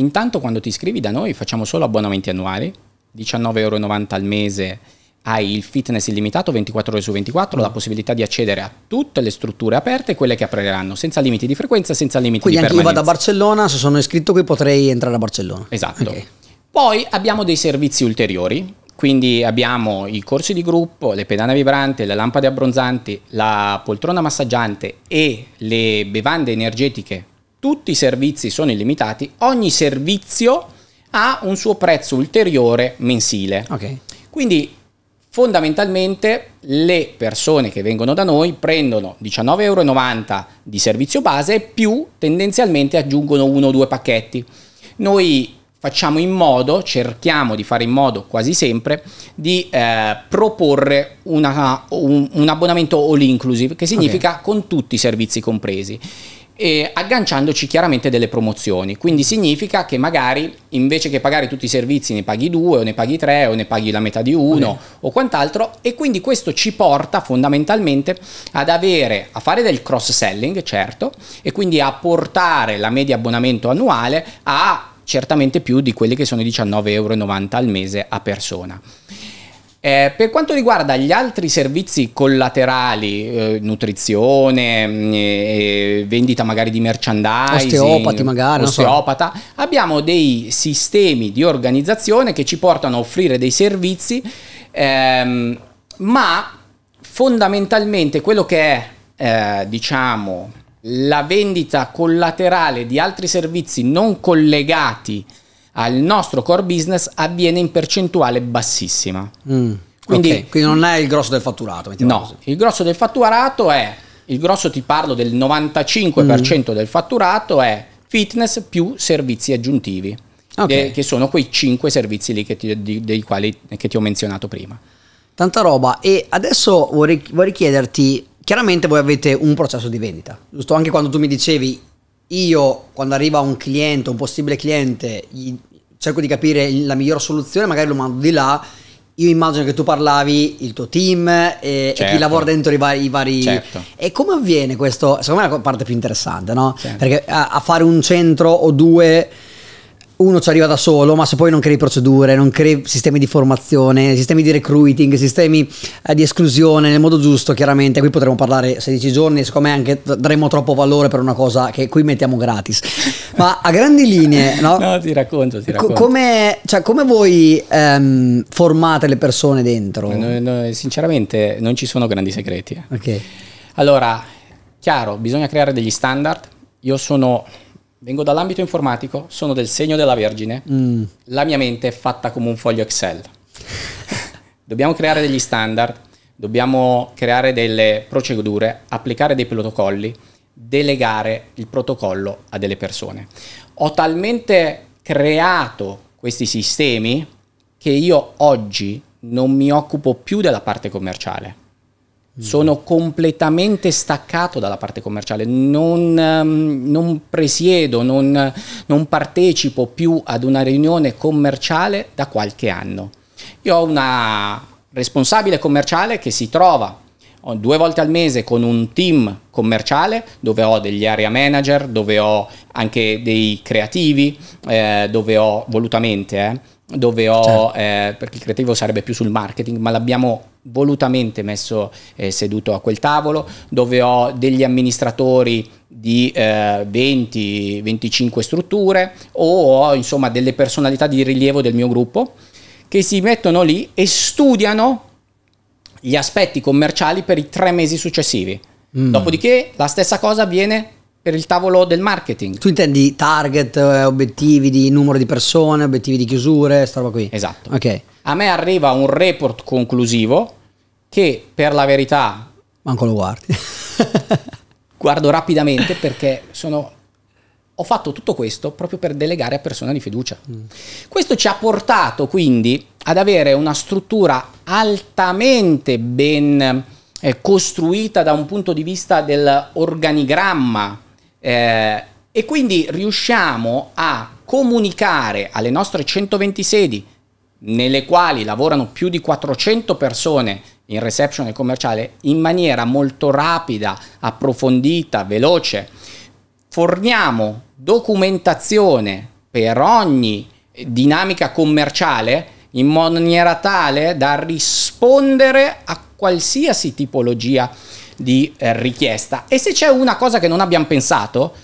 Intanto quando ti iscrivi da noi facciamo solo abbonamenti annuali, 19,90 euro al mese, hai il fitness illimitato 24 ore su 24, mm. la possibilità di accedere a tutte le strutture aperte, quelle che apriranno, senza limiti di frequenza, senza limiti Quindi di permanenza. Quindi anche io vado a Barcellona, se sono iscritto qui potrei entrare a Barcellona. Esatto. Okay. Poi abbiamo dei servizi ulteriori, quindi abbiamo i corsi di gruppo, le pedane vibranti, le lampade abbronzanti, la poltrona massaggiante e le bevande energetiche tutti i servizi sono illimitati, ogni servizio ha un suo prezzo ulteriore mensile. Okay. Quindi fondamentalmente le persone che vengono da noi prendono 19,90 euro di servizio base più tendenzialmente aggiungono uno o due pacchetti. Noi facciamo in modo, cerchiamo di fare in modo quasi sempre di eh, proporre una, un, un, abbonamento all inclusive, che significa okay. con tutti i servizi compresi e agganciandoci chiaramente delle promozioni. Quindi significa che magari invece che pagare tutti i servizi ne paghi due o ne paghi tre o ne paghi la metà di uno okay. o quant'altro e quindi questo ci porta fondamentalmente ad avere, a fare del cross selling certo e quindi a portare la media abbonamento annuale a certamente più di quelli che sono i 19,90 euro al mese a persona. Eh, per quanto riguarda gli altri servizi collaterali, eh, nutrizione, mm, eh, eh, vendita magari di merchandising, osteopati magari, osteopata, so. abbiamo dei sistemi di organizzazione che ci portano a offrire dei servizi, ehm, ma fondamentalmente quello che è, eh, diciamo, la vendita collaterale di altri servizi non collegati al nostro core business avviene in percentuale bassissima. Mm, quindi, okay. quindi, non è il grosso del fatturato. No, così. il grosso del fatturato è, il grosso ti parlo del 95% mm. del fatturato è fitness più servizi aggiuntivi, okay. de, che sono quei 5 servizi lì che ti, di, dei quali che ti ho menzionato prima. Tanta roba e adesso vorrei, vorrei chiederti, chiaramente voi avete un processo di vendita, giusto? Anche quando tu mi dicevi io quando arriva un cliente, un possibile cliente, cerco di capire la miglior soluzione, magari lo mando di là. Io immagino che tu parlavi, il tuo team e, certo. e chi certo. lavora dentro i vari... I vari... Certo. E come avviene questo? Secondo me è la parte più interessante, no? Certo. Perché a, a fare un centro o due uno ci arriva da solo, ma se poi non crei procedure, non crei sistemi di formazione, sistemi di recruiting, sistemi eh, di esclusione nel modo giusto, chiaramente qui potremmo parlare 16 giorni, siccome anche daremo troppo valore per una cosa che qui mettiamo gratis. Ma a grandi linee, no? no ti racconto, ti racconto. Come, cioè, come voi ehm, formate le persone dentro? No, no, sinceramente non ci sono grandi segreti. Eh. Ok. Allora, chiaro, bisogna creare degli standard. Io sono Vengo dall'ambito informatico, sono del segno della Vergine. Mm. La mia mente è fatta come un foglio Excel. dobbiamo creare degli standard, dobbiamo creare delle procedure, applicare dei protocolli, delegare il protocollo a delle persone. Ho talmente creato questi sistemi che io oggi non mi occupo più della parte commerciale. Mm. sono completamente staccato dalla parte commerciale, non, ehm, non presiedo, non, non, partecipo più ad una riunione commerciale da qualche anno. Io ho una responsabile commerciale che si trova oh, due volte al mese con un team commerciale dove ho degli area manager, dove ho anche dei creativi, eh, dove ho volutamente... Eh, dove ho, certo. eh, perché il creativo sarebbe più sul marketing, ma l'abbiamo volutamente messo eh, seduto a quel tavolo, dove ho degli amministratori di eh, 20-25 strutture o ho insomma delle personalità di rilievo del mio gruppo che si mettono lì e studiano gli aspetti commerciali per i tre mesi successivi. Mm. Dopodiché la stessa cosa avviene per il tavolo del marketing. Tu intendi target, eh, obiettivi di numero di persone, obiettivi di chiusure, sta roba qui. Esatto. Okay. A me arriva un report conclusivo che per la verità... Manco lo guardi. guardo rapidamente perché sono, ho fatto tutto questo proprio per delegare a persone di fiducia. Mm. Questo ci ha portato quindi ad avere una struttura altamente ben eh, costruita da un punto di vista dell'organigramma eh, e quindi riusciamo a comunicare alle nostre 120 sedi, nelle quali lavorano più di 400 persone in reception e commerciale, in maniera molto rapida, approfondita, veloce. Forniamo documentazione per ogni dinamica commerciale in maniera tale da rispondere a qualsiasi tipologia di di eh, richiesta. E se c'è una cosa che non abbiamo pensato,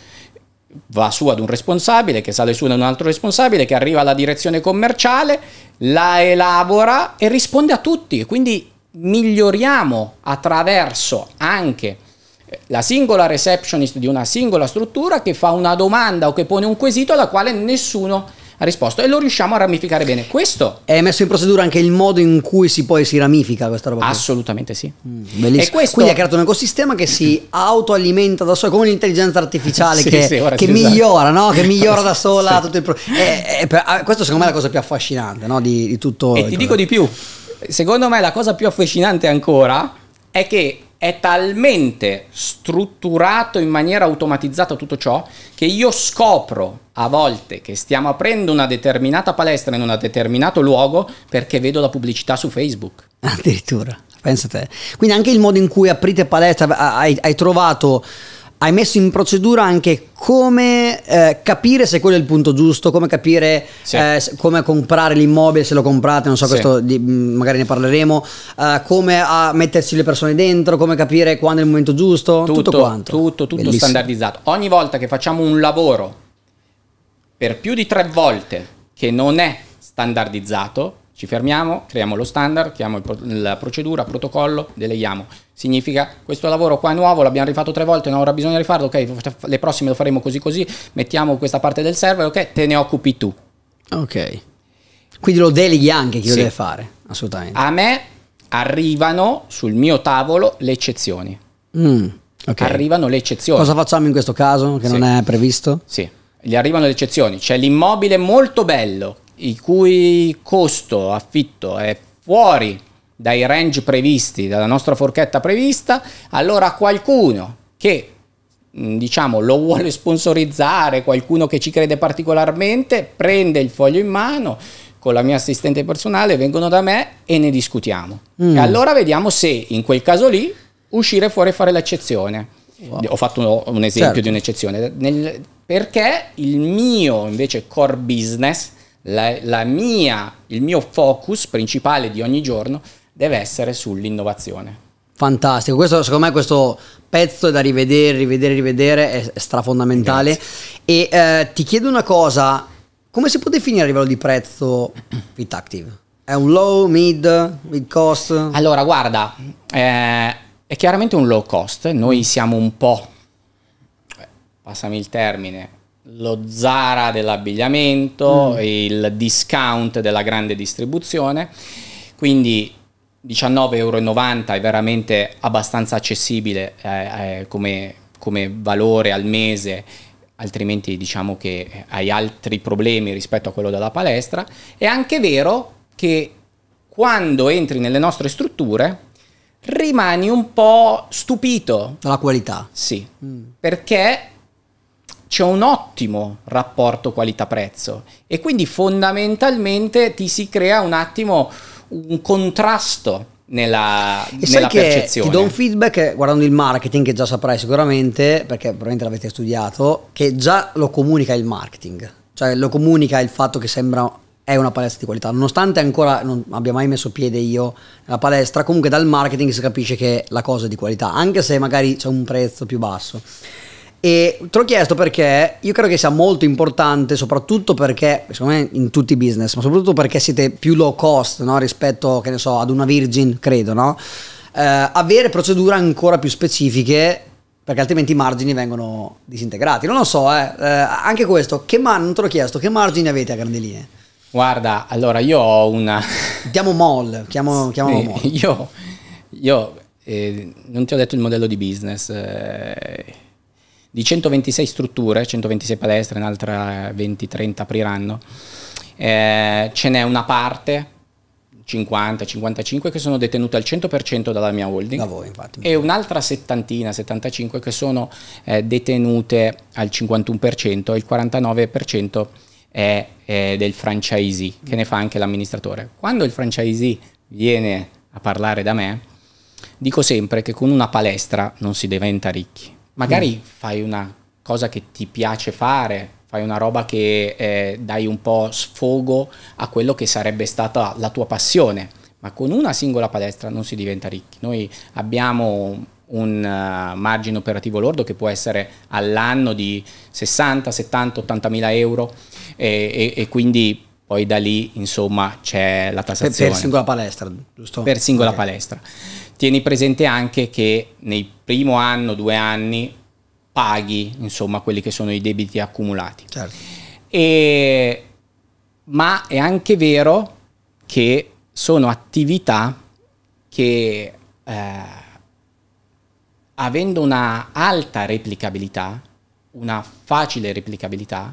va su ad un responsabile, che sale su ad un altro responsabile, che arriva alla direzione commerciale, la elabora e risponde a tutti. Quindi miglioriamo attraverso anche eh, la singola receptionist di una singola struttura che fa una domanda o che pone un quesito alla quale nessuno ha risposto e lo riusciamo a ramificare bene. Questo è messo in procedura anche il modo in cui si poi si ramifica questa roba. Assolutamente qui. sì. Mm, bellissimo. Questo... Quindi ha creato un ecosistema che si autoalimenta da solo, come l'intelligenza artificiale sì, che, sì, che migliora, no? che migliora da sola. Sì. Pro... E, eh, e eh, per... Ah, questo secondo me è la cosa più affascinante no? di, di, tutto. E ti cosa... dico di più, secondo me la cosa più affascinante ancora è che è talmente strutturato in maniera automatizzata tutto ciò che io scopro a volte che stiamo aprendo una determinata palestra in un determinato luogo perché vedo la pubblicità su Facebook. Addirittura, pensa te. Quindi anche il modo in cui aprite palestra, hai, hai trovato hai messo in procedura anche come eh, capire se quello è il punto giusto, come capire sì. eh, come comprare l'immobile se lo comprate, non so, sì. questo di, mm, magari ne parleremo, eh, come ah, mettersi le persone dentro, come capire quando è il momento giusto, tutto, tutto quanto. Tutto, tutto Bellissimo. standardizzato. Ogni volta che facciamo un lavoro per più di tre volte che non è standardizzato, ci fermiamo, creiamo lo standard, creiamo la procedura, protocollo, deleghiamo. Significa questo lavoro qua è nuovo, l'abbiamo rifatto tre volte, no, ora bisogna rifarlo, ok, le prossime lo faremo così così, mettiamo questa parte del server, ok, te ne occupi tu. Ok. Quindi lo deleghi anche chi sì. lo deve fare, assolutamente. A me arrivano sul mio tavolo le eccezioni. Mm, okay. Arrivano le eccezioni. Cosa facciamo in questo caso che sì. non è previsto? Sì, gli arrivano le eccezioni. C'è l'immobile molto bello il cui costo affitto è fuori dai range previsti, dalla nostra forchetta prevista, allora qualcuno che mm, diciamo lo vuole sponsorizzare, qualcuno che ci crede particolarmente, prende il foglio in mano con la mia assistente personale, vengono da me e ne discutiamo. Mm. E allora vediamo se in quel caso lì uscire fuori e fare l'eccezione. Wow. Ho fatto un, un esempio certo. di un'eccezione. Nel, perché il mio invece core business la, la mia, il mio focus principale di ogni giorno deve essere sull'innovazione. Fantastico, questo, secondo me questo pezzo è da rivedere, rivedere, rivedere, è strafondamentale. Grazie. E eh, ti chiedo una cosa, come si può definire a livello di prezzo Vitactive? È un low, mid, mid cost? Allora, guarda, eh, è chiaramente un low cost, noi siamo un po', passami il termine, lo Zara dell'abbigliamento, mm. il discount della grande distribuzione, quindi 19,90 euro è veramente abbastanza accessibile eh, eh, come, come valore al mese altrimenti diciamo che hai altri problemi rispetto a quello della palestra. È anche vero che quando entri nelle nostre strutture rimani un po' stupito. Dalla qualità. Sì, mm. perché c'è un ottimo rapporto qualità-prezzo e quindi fondamentalmente ti si crea un attimo un contrasto nella, e nella percezione. Ti do un feedback eh, guardando il marketing, che già saprai sicuramente, perché probabilmente l'avete studiato, che già lo comunica il marketing, cioè lo comunica il fatto che sembra è una palestra di qualità, nonostante ancora non abbia mai messo piede io nella palestra, comunque dal marketing si capisce che la cosa è di qualità, anche se magari c'è un prezzo più basso. E te l'ho chiesto perché io credo che sia molto importante, soprattutto perché, secondo me, in tutti i business, ma soprattutto perché siete più low cost no? rispetto, che ne so, ad una Virgin, credo, no? Eh, avere procedure ancora più specifiche perché altrimenti i margini vengono disintegrati. Non lo so, eh. Eh, anche questo, che ma- non te l'ho chiesto, che margini avete a grandi linee? Guarda, allora io ho una... Diamo mall, chiamo, chiamiamo mall. Io, io eh, non ti ho detto il modello di business Eh di 126 strutture, 126 palestre, un'altra 20-30 apriranno, eh, ce n'è una parte 50-55 che sono detenute al 100% dalla mia holding voi, infatti, e un'altra settantina, 75 che sono eh, detenute al 51% e il 49% è, è del franchisee che ne fa anche l'amministratore. Quando il franchisee viene a parlare da me, dico sempre che con una palestra non si diventa ricchi magari mm. fai una cosa che ti piace fare, fai una roba che eh, dai un po' sfogo a quello che sarebbe stata la tua passione, ma con una singola palestra non si diventa ricchi. Noi abbiamo un uh, margine operativo lordo che può essere all'anno di 60, 70, 80 mila euro e, e, e quindi poi da lì insomma c'è la tassazione. Per, per, singola palestra, giusto? Per singola okay. palestra tieni presente anche che nel primo anno, due anni, paghi insomma quelli che sono i debiti accumulati. Certo. E, ma è anche vero che sono attività che eh, avendo una alta replicabilità, una facile replicabilità,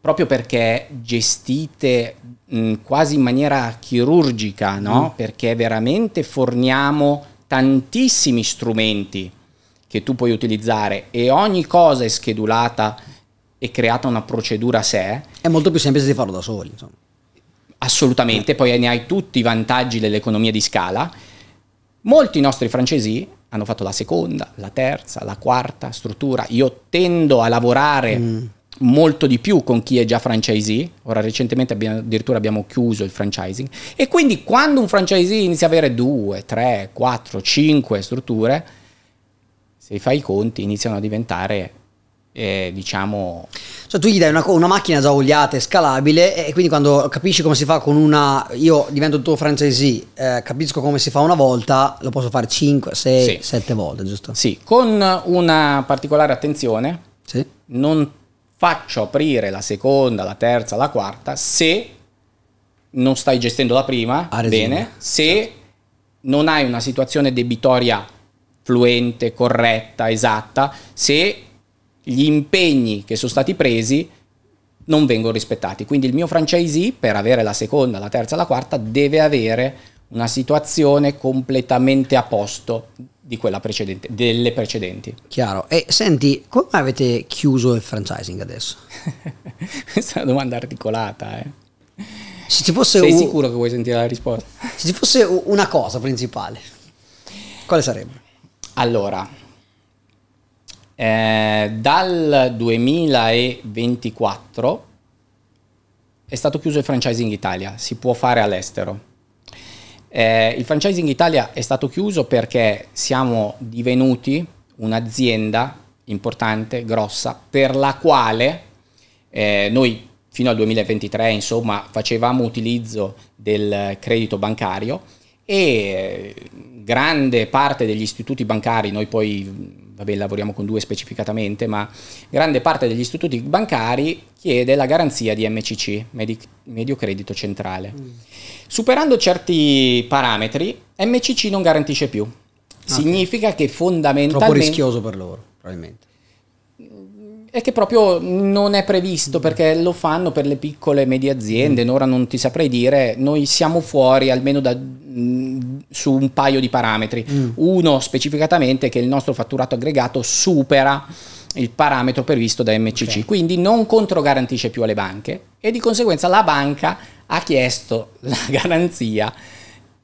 proprio perché gestite mh, quasi in maniera chirurgica, no? mm. perché veramente forniamo tantissimi strumenti che tu puoi utilizzare e ogni cosa è schedulata e creata una procedura a sé. È molto più semplice di farlo da soli. Insomma. Assolutamente, eh. poi ne hai tutti i vantaggi dell'economia di scala. Molti nostri francesi hanno fatto la seconda, la terza, la quarta struttura. Io tendo a lavorare... Mm molto di più con chi è già franchisee, ora recentemente abbiamo, addirittura abbiamo chiuso il franchising e quindi quando un franchisee inizia ad avere 2, 3, 4, 5 strutture, se fai i conti iniziano a diventare eh, diciamo cioè tu gli dai una, una, macchina già oliata e scalabile e quindi quando capisci come si fa con una io divento il tuo franchisee eh, capisco come si fa una volta lo posso fare 5 6 sì. 7 volte giusto sì con una particolare attenzione sì. non faccio aprire la seconda, la terza, la quarta, se non stai gestendo la prima, Aresina. bene, se certo. non hai una situazione debitoria fluente, corretta, esatta, se gli impegni che sono stati presi non vengono rispettati. Quindi il mio franchisee, per avere la seconda, la terza, la quarta, deve avere una situazione completamente a posto di quella precedente, delle precedenti. Chiaro. E senti, come avete chiuso il franchising adesso? Questa è una domanda articolata, eh. Se ci fosse Sei un... sicuro che vuoi sentire la risposta? Se ci fosse una cosa principale, quale sarebbe? Allora, eh, dal 2024 è stato chiuso il franchising Italia, si può fare all'estero eh, il franchising Italia è stato chiuso perché siamo divenuti un'azienda importante, grossa, per la quale eh, noi fino al 2023 insomma facevamo utilizzo del credito bancario e eh, grande parte degli istituti bancari, noi poi vabbè, lavoriamo con due specificatamente, ma grande parte degli istituti bancari chiede la garanzia di MCC, Medic- Medio Credito Centrale. Mm. Superando certi parametri, MCC non garantisce più. Ah, okay. Significa che fondamentalmente... Troppo rischioso per loro, probabilmente mm, è che proprio non è previsto mm. perché lo fanno per le piccole e medie aziende, mm. ora non ti saprei dire, noi siamo fuori almeno da, mm, su un paio di parametri. Mm. Uno specificatamente che il nostro fatturato aggregato supera il parametro previsto da MCC, okay. quindi non controgarantisce più alle banche e di conseguenza la banca ha chiesto la garanzia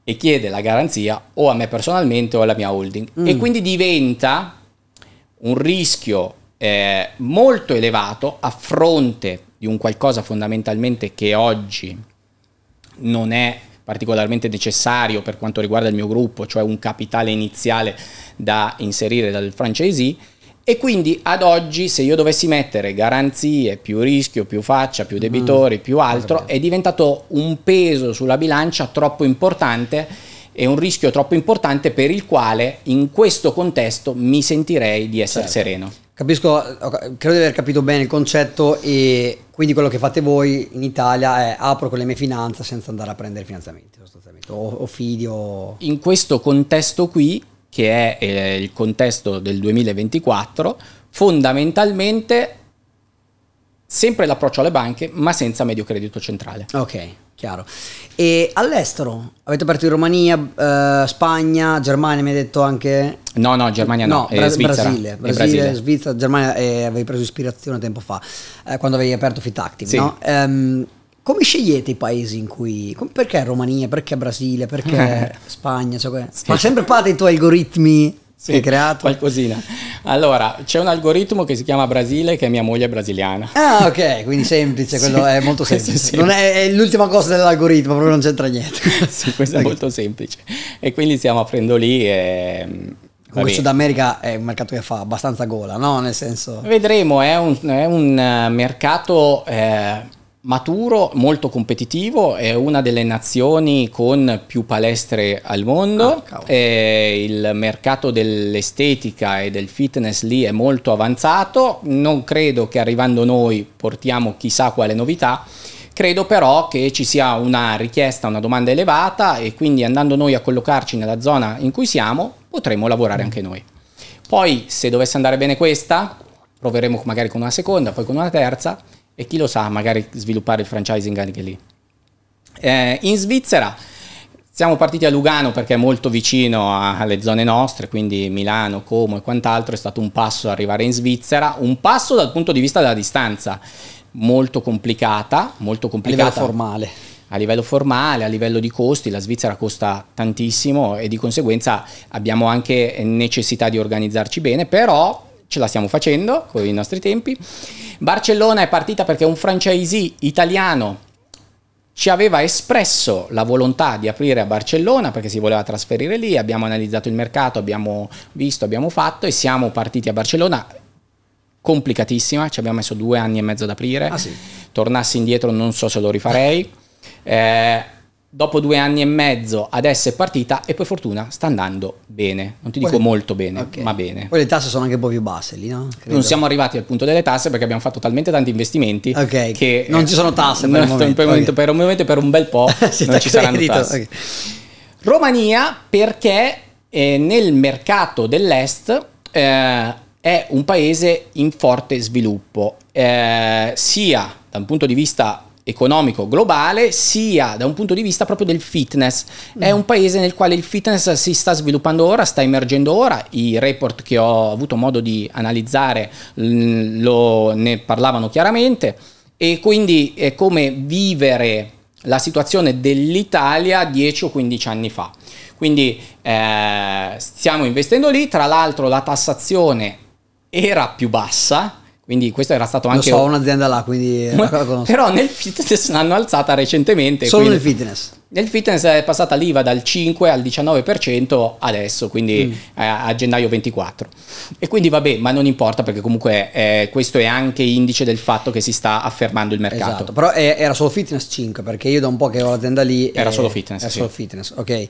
e chiede la garanzia o a me personalmente o alla mia holding mm. e quindi diventa un rischio eh, molto elevato a fronte di un qualcosa fondamentalmente che oggi non è particolarmente necessario per quanto riguarda il mio gruppo, cioè un capitale iniziale da inserire dal franchisee. E quindi ad oggi se io dovessi mettere garanzie, più rischio, più faccia, più mm. debitori, più altro, è diventato un peso sulla bilancia troppo importante è un rischio troppo importante per il quale in questo contesto mi sentirei di essere certo. sereno. Capisco, credo di aver capito bene il concetto e quindi quello che fate voi in Italia è apro con le mie finanze senza andare a prendere finanziamenti sostanzialmente, o, o fidi o... In questo contesto qui, che è eh, il contesto del 2024, fondamentalmente sempre l'approccio alle banche, ma senza medio credito centrale. Ok, chiaro. E all'estero? Avete aperto in Romania, eh, Spagna, Germania mi hai detto anche? No, no, Germania no, no eh, Bra- Svizzera. Brasile, Brasile, Brasile, Svizzera, Germania eh, avevi preso ispirazione tempo fa, eh, quando avevi aperto Fitactive, sì. no? Um, come scegliete i paesi in cui... perché Romania, perché Brasile, perché Spagna? Cioè, sì. Ma sempre parte i tuoi algoritmi sì, hai creato? Qualcosina. Allora, c'è un algoritmo che si chiama Brasile che è mia moglie brasiliana. Ah, ok, quindi semplice, quello sì, è molto semplice. Sì. È, è, l'ultima cosa dell'algoritmo, proprio non c'entra niente. sì, questo okay. è ecco. molto semplice. E quindi stiamo aprendo lì e... Mm, Comunque il Sud America è un mercato che fa abbastanza gola, no? Nel senso... Vedremo, è un, è un eh, mercato... Eh, maturo, molto competitivo, è una delle nazioni con più palestre al mondo, ah, eh, il mercato dell'estetica e del fitness lì è molto avanzato, non credo che arrivando noi portiamo chissà quale novità, credo però che ci sia una richiesta, una domanda elevata e quindi andando noi a collocarci nella zona in cui siamo potremo lavorare anche noi. Poi se dovesse andare bene questa, proveremo magari con una seconda, poi con una terza e chi lo sa magari sviluppare il franchising anche lì. Eh, in Svizzera siamo partiti a Lugano perché è molto vicino a, alle zone nostre, quindi Milano, Como e quant'altro, è stato un passo arrivare in Svizzera, un passo dal punto di vista della distanza, molto complicata, molto complicata. A livello formale. A livello formale, a livello di costi, la Svizzera costa tantissimo e di conseguenza abbiamo anche necessità di organizzarci bene, però ce la stiamo facendo con i nostri tempi. Barcellona è partita perché un franchisee italiano ci aveva espresso la volontà di aprire a Barcellona perché si voleva trasferire lì, abbiamo analizzato il mercato, abbiamo visto, abbiamo fatto e siamo partiti a Barcellona complicatissima, ci abbiamo messo due anni e mezzo ad aprire, ah, sì. tornassi indietro non so se lo rifarei. Eh, dopo due anni e mezzo adesso è partita e poi fortuna sta andando bene, non ti dico molto bene, okay. ma bene. Poi le tasse sono anche un po' più basse lì, no? Credo. Non siamo arrivati al punto delle tasse perché abbiamo fatto talmente tanti investimenti okay. che non ci sono tasse per, no, momento, per, okay. per, un momento per un bel po' non ci saranno tasse. Romania perché eh, nel mercato dell'est eh, è un paese in forte sviluppo, eh, sia da un punto di vista economico globale sia da un punto di vista proprio del fitness. È mm. un paese nel quale il fitness si sta sviluppando ora, sta emergendo ora, i report che ho avuto modo di analizzare mm, lo, ne parlavano chiaramente e quindi è come vivere la situazione dell'Italia 10 o 15 anni fa. Quindi eh, stiamo investendo lì, tra l'altro la tassazione era più bassa, quindi questo era stato anche... Lo so, un'azienda là, quindi... Ma, però nel fitness l'hanno alzata recentemente. Solo nel fitness? Nel fitness è passata l'IVA dal 5 al 19% adesso, quindi mm. eh, a gennaio 24. E quindi vabbè, ma non importa perché comunque eh, questo è anche indice del fatto che si sta affermando il mercato. Esatto, però è, era solo fitness 5 perché io da un po' che ho l'azienda lì... Era e, eh, solo fitness. Era sì. solo fitness, ok.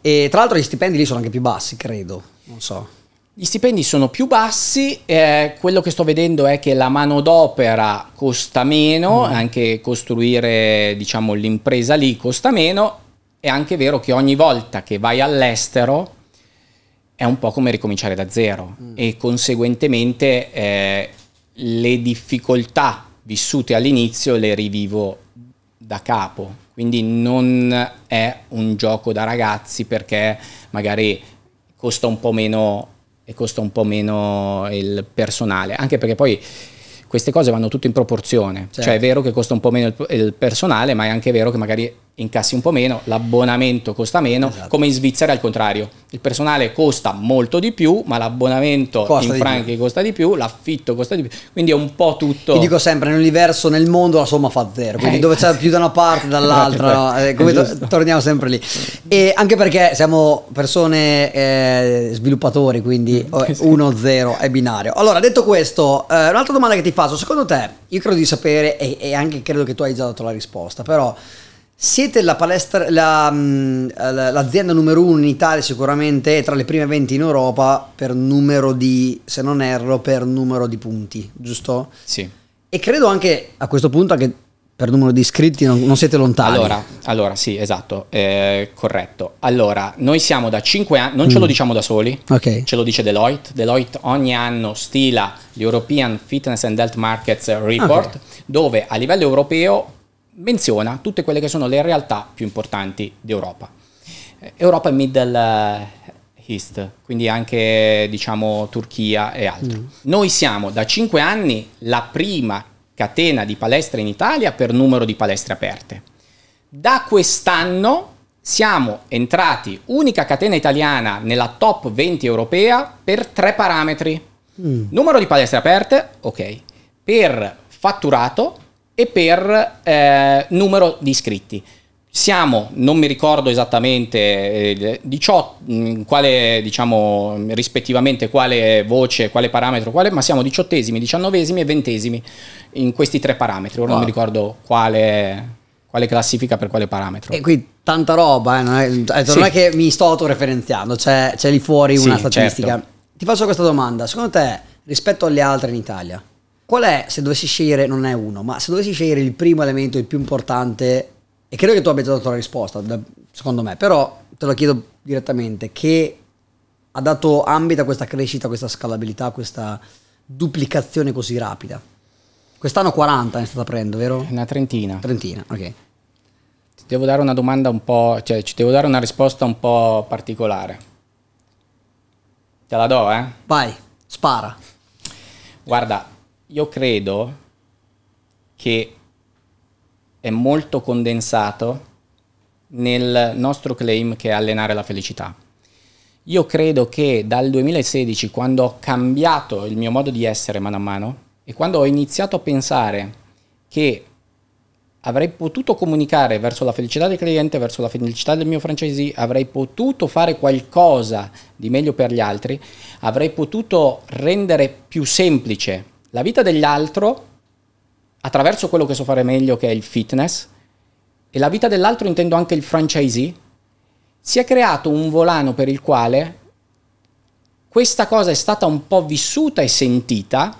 E tra l'altro gli stipendi lì sono anche più bassi, credo, non so. Gli stipendi sono più bassi, eh, quello che sto vedendo è che la manodopera costa meno, mm. anche costruire diciamo, l'impresa lì costa meno, è anche vero che ogni volta che vai all'estero è un po' come ricominciare da zero mm. e conseguentemente eh, le difficoltà vissute all'inizio le rivivo da capo, quindi non è un gioco da ragazzi perché magari costa un po' meno e costa un po' meno il personale, anche perché poi queste cose vanno tutte in proporzione, certo. cioè è certo. vero che costa un po' meno il, il personale, ma è anche vero che magari incassi un po' meno, l'abbonamento costa meno, esatto. come in Svizzera al contrario, il personale costa molto di più, ma l'abbonamento costa in franchi più. costa di più, l'affitto costa di più, quindi è un po' tutto... Io dico sempre, nell'universo, nel mondo la somma fa zero, quindi eh, dove c'è più da una parte dall'altra, no? eh, to torniamo sempre lì. E anche perché siamo persone eh, sviluppatori, quindi 1-0 mm. è binario. Allora, detto questo, eh, un'altra domanda che ti faccio, secondo te, io credo di sapere e, e anche credo che tu hai già dato la risposta, però... Siete la palestra, mm, la, l'azienda numero uno in Italia sicuramente, tra le prime 20 in Europa per numero di, se non erro, per numero di punti, giusto? Sì. E credo anche a questo punto anche per numero di iscritti non, non siete lontani. Allora, allora sì, esatto, eh, corretto. Allora, noi siamo da 5 anni, non mm. ce lo mm. diciamo da soli, okay. ce lo dice Deloitte. Deloitte ogni anno stila l'European Fitness and Health Markets Report, okay. dove a livello europeo menziona tutte quelle che sono le realtà più importanti d'Europa. Eh, Europa e Middle eh, East, quindi anche diciamo Turchia e altro. Mm. Noi siamo da 5 anni la prima catena di palestre in Italia per numero di palestre aperte. Da quest'anno siamo entrati unica catena italiana nella top 20 europea per tre parametri. Mm. Numero di palestre aperte, ok. Per fatturato e per eh, numero di iscritti. Siamo, non mi ricordo esattamente eh, 18, mm, quale, diciamo, rispettivamente quale voce, quale parametro, quale, ma siamo diciottesimi, diciannovesimi e ventesimi in questi tre parametri. Ora wow. non mi ricordo quale quale classifica per quale parametro. E qui tanta roba, eh, non, è, eh, non sì. è, che mi sto autoreferenziando, c'è, c'è lì fuori una sì, certo. statistica. Certo. Ti faccio questa domanda, secondo te rispetto alle altre in Italia, Qual è, se dovessi scegliere, non è uno, ma se dovessi scegliere il primo elemento, il più importante, e credo che tu abbia già dato la risposta, secondo me, però te lo chiedo direttamente, che ha dato ambito a questa crescita, a questa scalabilità, a questa duplicazione così rapida? Quest'anno 40 ne stata prendo, vero? Una trentina. Trentina, ok. Ti devo dare una domanda un po', cioè ci devo dare una risposta un po' particolare. Te la do, eh? Vai, spara. Guarda, io credo che è molto condensato nel nostro claim che è allenare la felicità. Io credo che dal 2016, quando ho cambiato il mio modo di essere mano a mano e quando ho iniziato a pensare che avrei potuto comunicare verso la felicità del cliente, verso la felicità del mio francese, avrei potuto fare qualcosa di meglio per gli altri, avrei potuto rendere più semplice la vita degli altri attraverso quello che so fare meglio che è il fitness e la vita dell'altro intendo anche il franchisee, si è creato un volano per il quale questa cosa è stata un po' vissuta e sentita,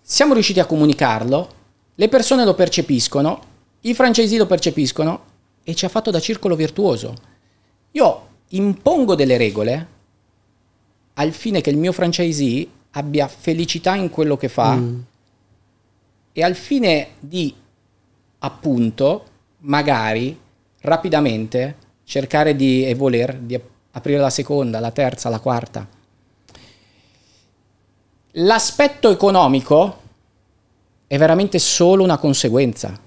siamo riusciti a comunicarlo, le persone lo percepiscono, i franchisee lo percepiscono e ci ha fatto da circolo virtuoso. Io impongo delle regole al fine che il mio franchisee abbia felicità in quello che fa mm. e al fine di, appunto, magari rapidamente cercare di e voler di aprire la seconda, la terza, la quarta. L'aspetto economico è veramente solo una conseguenza.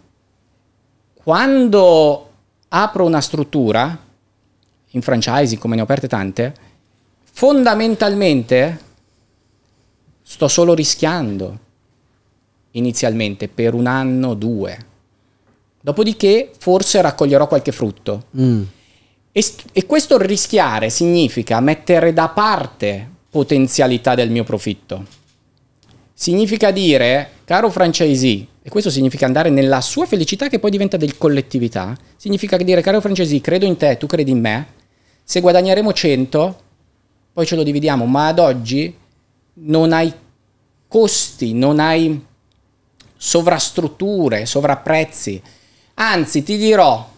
Quando apro una struttura, in franchising come ne ho aperte tante, fondamentalmente Sto solo rischiando inizialmente per un anno, o due. Dopodiché forse raccoglierò qualche frutto. Mm. E, e questo rischiare significa mettere da parte potenzialità del mio profitto. Significa dire, caro franchisee, e questo significa andare nella sua felicità che poi diventa del collettività, significa dire, caro franchisee, credo in te, tu credi in me, se guadagneremo 100, poi ce lo dividiamo, ma ad oggi non hai costi, non hai sovrastrutture, sovrapprezzi. Anzi, ti dirò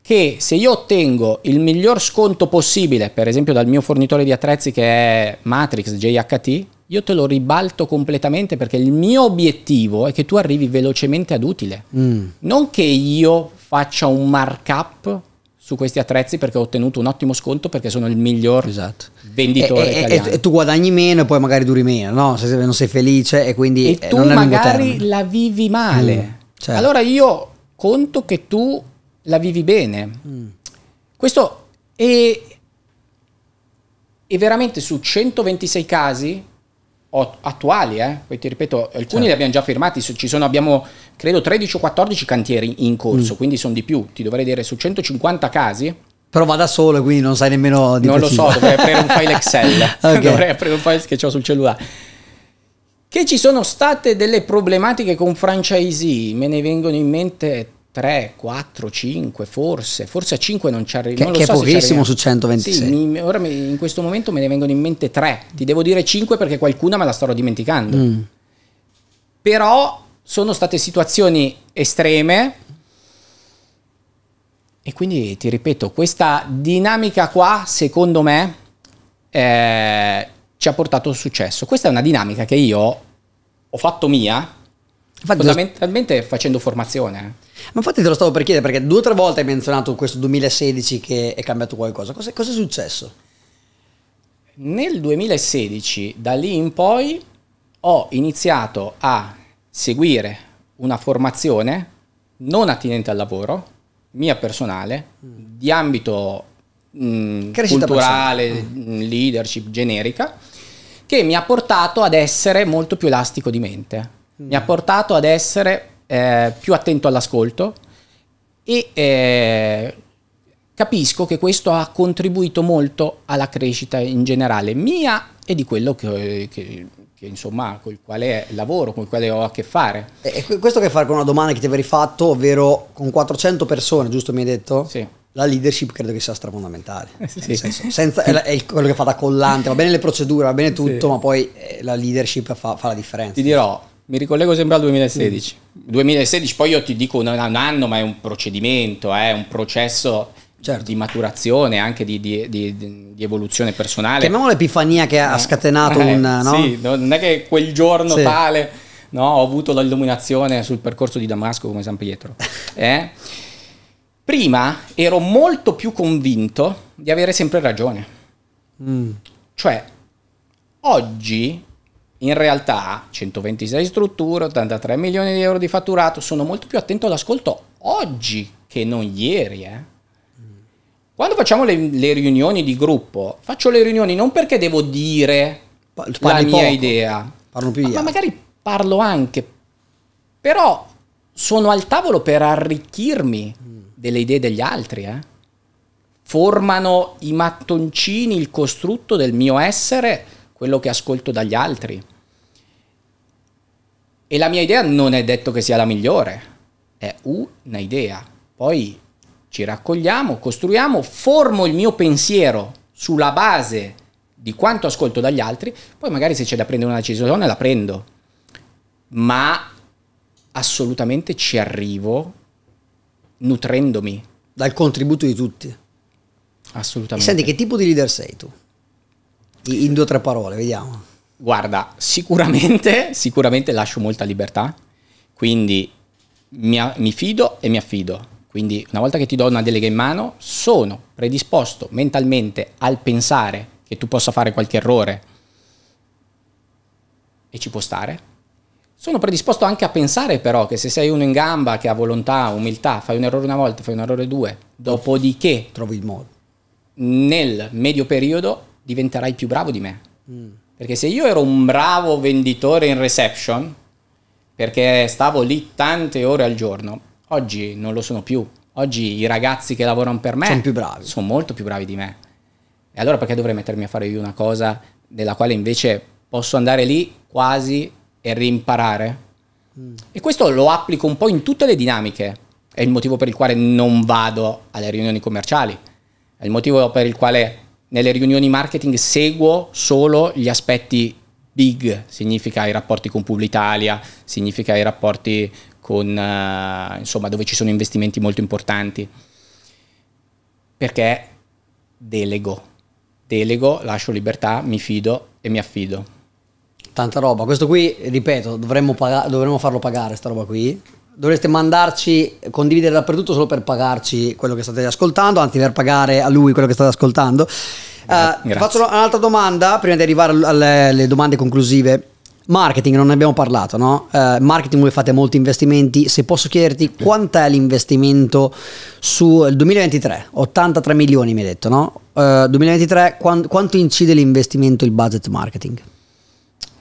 che se io ottengo il miglior sconto possibile, per esempio dal mio fornitore di attrezzi che è Matrix JHT, io te lo ribalto completamente perché il mio obiettivo è che tu arrivi velocemente ad utile, mm. non che io faccia un markup su questi attrezzi perché ho ottenuto un ottimo sconto perché sono il miglior esatto. venditore e, E, e, tu guadagni meno e poi magari duri meno, no? Se, non sei felice e quindi e eh, tu magari la vivi male. Mm, certo. Allora io conto che tu la vivi bene. Mm. Questo è, è veramente su 126 casi attuali, eh? poi ti ripeto, alcuni certo. li abbiamo già firmati, ci sono, abbiamo credo 13 o 14 cantieri in corso, mm. quindi sono di più, ti dovrei dire su 150 casi. Però va da solo, quindi non sai nemmeno di Non lo so, dovrei aprire un file Excel, okay. dovrei aprire un file che ho sul cellulare. Che ci sono state delle problematiche con franchisee, me ne vengono in mente 3, 4, 5, forse, forse a 5 non ci arriviamo. Che, che so è pochissimo su 126. Sì, mi, ora mi, in questo momento me ne vengono in mente 3, ti devo dire 5 perché qualcuna me la starò dimenticando. Mm. Però sono state situazioni estreme e quindi ti ripeto, questa dinamica qua, secondo me, eh, ci ha portato successo. Questa è una dinamica che io ho fatto mia Fondamentalmente facendo formazione. Eh. Ma infatti te lo stavo per chiedere perché due o tre volte hai menzionato questo 2016 che è cambiato qualcosa. Cosa, cosa è successo? Nel 2016, da lì in poi, ho iniziato a seguire una formazione non attinente al lavoro, mia personale, mm. di ambito mh, mm, culturale, mm. mm. leadership generica, che mi ha portato ad essere molto più elastico di mente mi ha portato ad essere eh, più attento all'ascolto e eh, capisco che questo ha contribuito molto alla crescita in generale mia e di quello che, che, che insomma col quale lavoro, con il quale ho a che fare. E questo che fare con una domanda che ti avrei fatto, ovvero con 400 persone, giusto mi hai detto? Sì la leadership credo che sia strafondamentale. Eh, sì. Senso, senza, è, è, quello che fa da collante, va bene le procedure, va bene tutto, sì. ma poi eh, la leadership fa, fa la differenza. Ti dirò, mi ricollego sempre al 2016. 2016, mm. poi io ti dico un, un anno, ma è un procedimento, è eh, un processo certo. di maturazione, anche di, di, di, di evoluzione personale. Chiamiamo l'epifania che ha eh. scatenato eh, un... No? Sì, non è che quel giorno sì. tale no, ho avuto l'illuminazione sul percorso di Damasco come San Pietro. Eh? Prima ero molto più convinto di avere sempre ragione. Mm. Cioè, oggi in realtà 126 strutture, 83 milioni di euro di fatturato, sono molto più attento all'ascolto oggi che non ieri. Eh. Quando facciamo le, le, riunioni di gruppo, faccio le riunioni non perché devo dire Parli la mia poco. idea, ma, ma magari parlo anche, però sono al tavolo per arricchirmi delle idee degli altri. Eh. Formano i mattoncini, il costrutto del mio essere, quello che ascolto dagli altri. E la mia idea non è detto che sia la migliore, è una idea. Poi ci raccogliamo, costruiamo, formo il mio pensiero sulla base di quanto ascolto dagli altri, poi magari se c'è da prendere una decisione la prendo, ma assolutamente ci arrivo nutrendomi. Dal contributo di tutti. Assolutamente. E senti, che tipo di leader sei tu? In due o tre parole, vediamo. Guarda, sicuramente, sicuramente lascio molta libertà, quindi mi, mi fido e mi affido. Quindi una volta che ti do una delega in mano, sono predisposto mentalmente al pensare che tu possa fare qualche errore e ci può stare. Sono predisposto anche a pensare però che se sei uno in gamba, che ha volontà, umiltà, fai un errore una volta, fai un errore due, dopodiché trovi il modo. Nel medio periodo diventerai più bravo di me. Mm. Perché se io ero un bravo venditore in reception, perché stavo lì tante ore al giorno, oggi non lo sono più. Oggi i ragazzi che lavorano per me sono più bravi. Sono molto più bravi di me. E allora perché dovrei mettermi a fare io una cosa della quale invece posso andare lì quasi e rimparare? Mm. E questo lo applico un po' in tutte le dinamiche. È il motivo per il quale non vado alle riunioni commerciali. È il motivo per il quale nelle riunioni marketing seguo solo gli aspetti big, significa i rapporti con Publitalia, significa i rapporti con, uh, insomma, dove ci sono investimenti molto importanti, perché delego, delego, lascio libertà, mi fido e mi affido. Tanta roba, questo qui, ripeto, dovremmo, pag- dovremmo farlo pagare, sta roba qui, Dovreste mandarci, condividere dappertutto solo per pagarci quello che state ascoltando, anzi per pagare a lui quello che state ascoltando. uh, faccio un'altra domanda prima di arrivare alle, alle domande conclusive. Marketing, non ne abbiamo parlato, no? Uh, marketing, voi fate molti investimenti. Se posso chiederti, quant'è l'investimento sul 2023? 83 milioni mi hai detto, no? Uh, 2023, quant- quanto incide l'investimento, il budget marketing?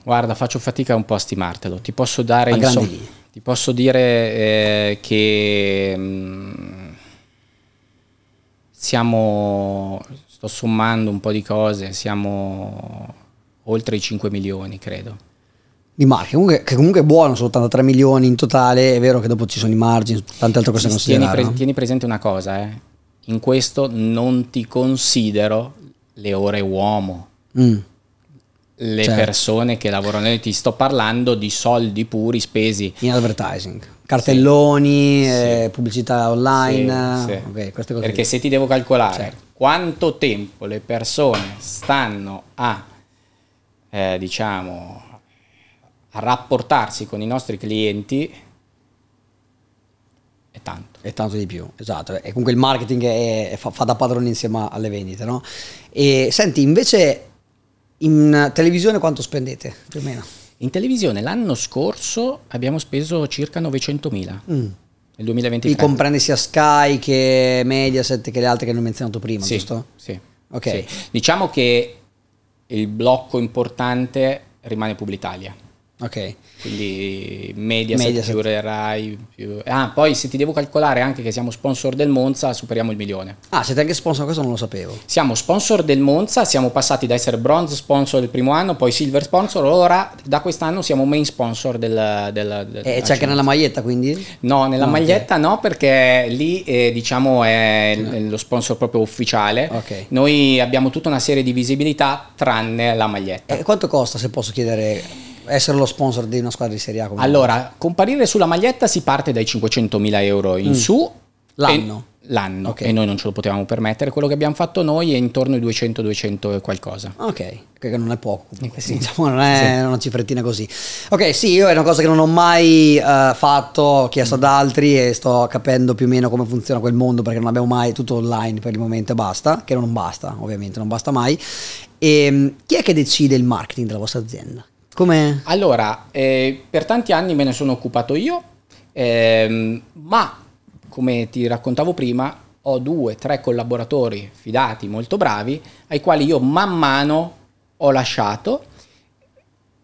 Guarda, faccio fatica un po' a stimartelo. Ti posso dare... A grandi linee ti posso dire eh, che mh, mm, siamo, sto sommando un po' di cose, siamo oltre i 5 milioni, credo di marche, comunque, che comunque è buono, sono 83 milioni in totale, è vero che dopo ci sono i margini, tante altre cose da considerare. Tieni, pre- tieni presente una cosa, eh? in questo non ti considero le ore uomo. Mm le certo. persone che lavorano lì, ti sto parlando di soldi puri spesi in advertising cartelloni, sì. Eh, pubblicità online, sì, sì. Okay, Perché lì. se ti devo calcolare certo. quanto tempo le persone stanno a, eh, diciamo, a rapportarsi con i nostri clienti, è tanto. È tanto di più, esatto. E comunque il marketing è, fa, fa, da padrone insieme alle vendite, no? E senti, invece in televisione quanto spendete più o meno? In televisione l'anno scorso abbiamo speso circa 900.000. Mm. Nel 2023. Quindi comprende sia Sky che Mediaset che le altre che non ho menzionato prima, sì, giusto? Sì. Ok. Sì. Diciamo che il blocco importante rimane Publitalia. Ok. Quindi media, media più Rai. Più... Ah, poi se ti devo calcolare anche che siamo sponsor del Monza, superiamo il milione. Ah, siete anche sponsor, questo non lo sapevo. Siamo sponsor del Monza, siamo passati da essere bronze sponsor del primo anno, poi silver sponsor, ora da quest'anno siamo main sponsor del... del, del e c'è anche nella maglietta quindi? No, nella no, ah, maglietta no perché lì eh, diciamo è no. lo sponsor proprio ufficiale. Okay. Noi abbiamo tutta una serie di visibilità tranne la maglietta. E quanto costa se posso chiedere? essere lo sponsor di una squadra di Serie A. allora, me. comparire sulla maglietta si parte dai 500.000 euro in mm. su. L'anno? l'anno. Okay. E noi non ce lo potevamo permettere. Quello che abbiamo fatto noi è intorno ai 200-200 e qualcosa. Ok, che non è poco. Eh, sì. Diciamo, non è sì. una cifrettina così. Ok, sì, io è una cosa che non ho mai uh, fatto, ho chiesto ad altri e sto capendo più o meno come funziona quel mondo perché non abbiamo mai tutto online per il momento e basta, che non basta, ovviamente, non basta mai. E ehm, chi è che decide il marketing della vostra azienda? Come? Allora, eh, per tanti anni me ne sono occupato io, ehm, ma come ti raccontavo prima, ho due, tre collaboratori fidati, molto bravi, ai quali io man mano ho lasciato,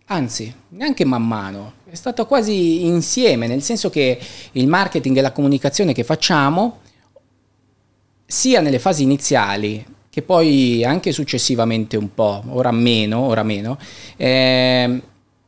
anzi, neanche man mano, è stato quasi insieme, nel senso che il marketing e la comunicazione che facciamo, sia nelle fasi iniziali, che poi anche successivamente un po', ora meno, ora meno, eh,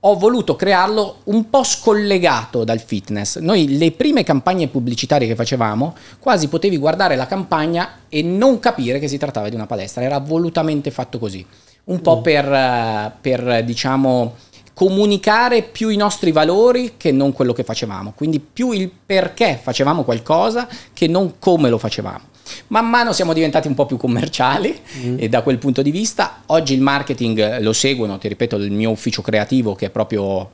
ho voluto crearlo un po' scollegato dal fitness. Noi le prime campagne pubblicitarie che facevamo, quasi potevi guardare la campagna e non capire che si trattava di una palestra, era volutamente fatto così, un po' mm. per, per, diciamo, comunicare più i nostri valori che non quello che facevamo, quindi più il perché facevamo qualcosa che non come lo facevamo. Man mano siamo diventati un po' più commerciali mm. e da quel punto di vista oggi il marketing lo seguono, ti ripeto, il mio ufficio creativo che è proprio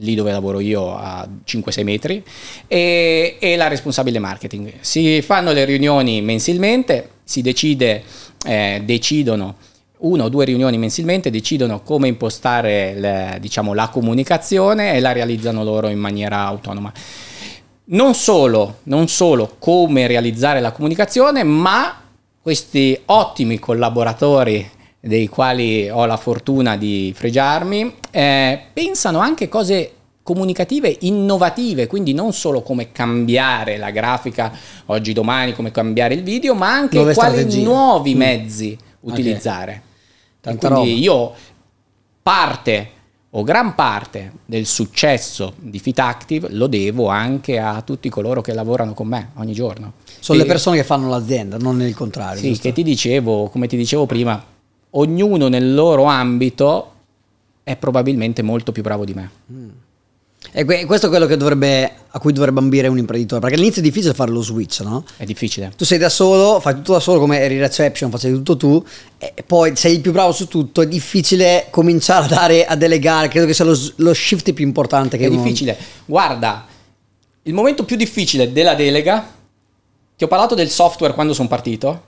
lì dove lavoro io a 5-6 metri e, e, la responsabile marketing. Si fanno le riunioni mensilmente, si decide, eh, decidono una o due riunioni mensilmente, decidono come impostare le, diciamo, la comunicazione e la realizzano loro in maniera autonoma non solo, non solo come realizzare la comunicazione, ma questi ottimi collaboratori dei quali ho la fortuna di fregiarmi, eh, pensano anche cose comunicative innovative, quindi non solo come cambiare la grafica oggi domani, come cambiare il video, ma anche Nuove quali strategie. nuovi mm. mezzi mm. utilizzare. Okay. Quindi io parte o gran parte del successo di Fit Active lo devo anche a tutti coloro che lavorano con me ogni giorno. Sono e le persone che fanno l'azienda, non il contrario. Sì, giusto? che ti dicevo, come ti dicevo prima, ognuno nel loro ambito è probabilmente molto più bravo di me. Mm. E questo è quello dovrebbe, a cui dovrebbe ambire un imprenditore, perché all'inizio è difficile fare lo switch, no? È difficile. Tu sei da solo, fai tutto da solo come eri reception, facevi tutto tu, e poi sei il più bravo su tutto, è difficile cominciare a dare, a delegare, credo che sia lo, lo shift più importante che È non... difficile. Guarda, il momento più difficile della delega, ti ho parlato del software quando sono partito,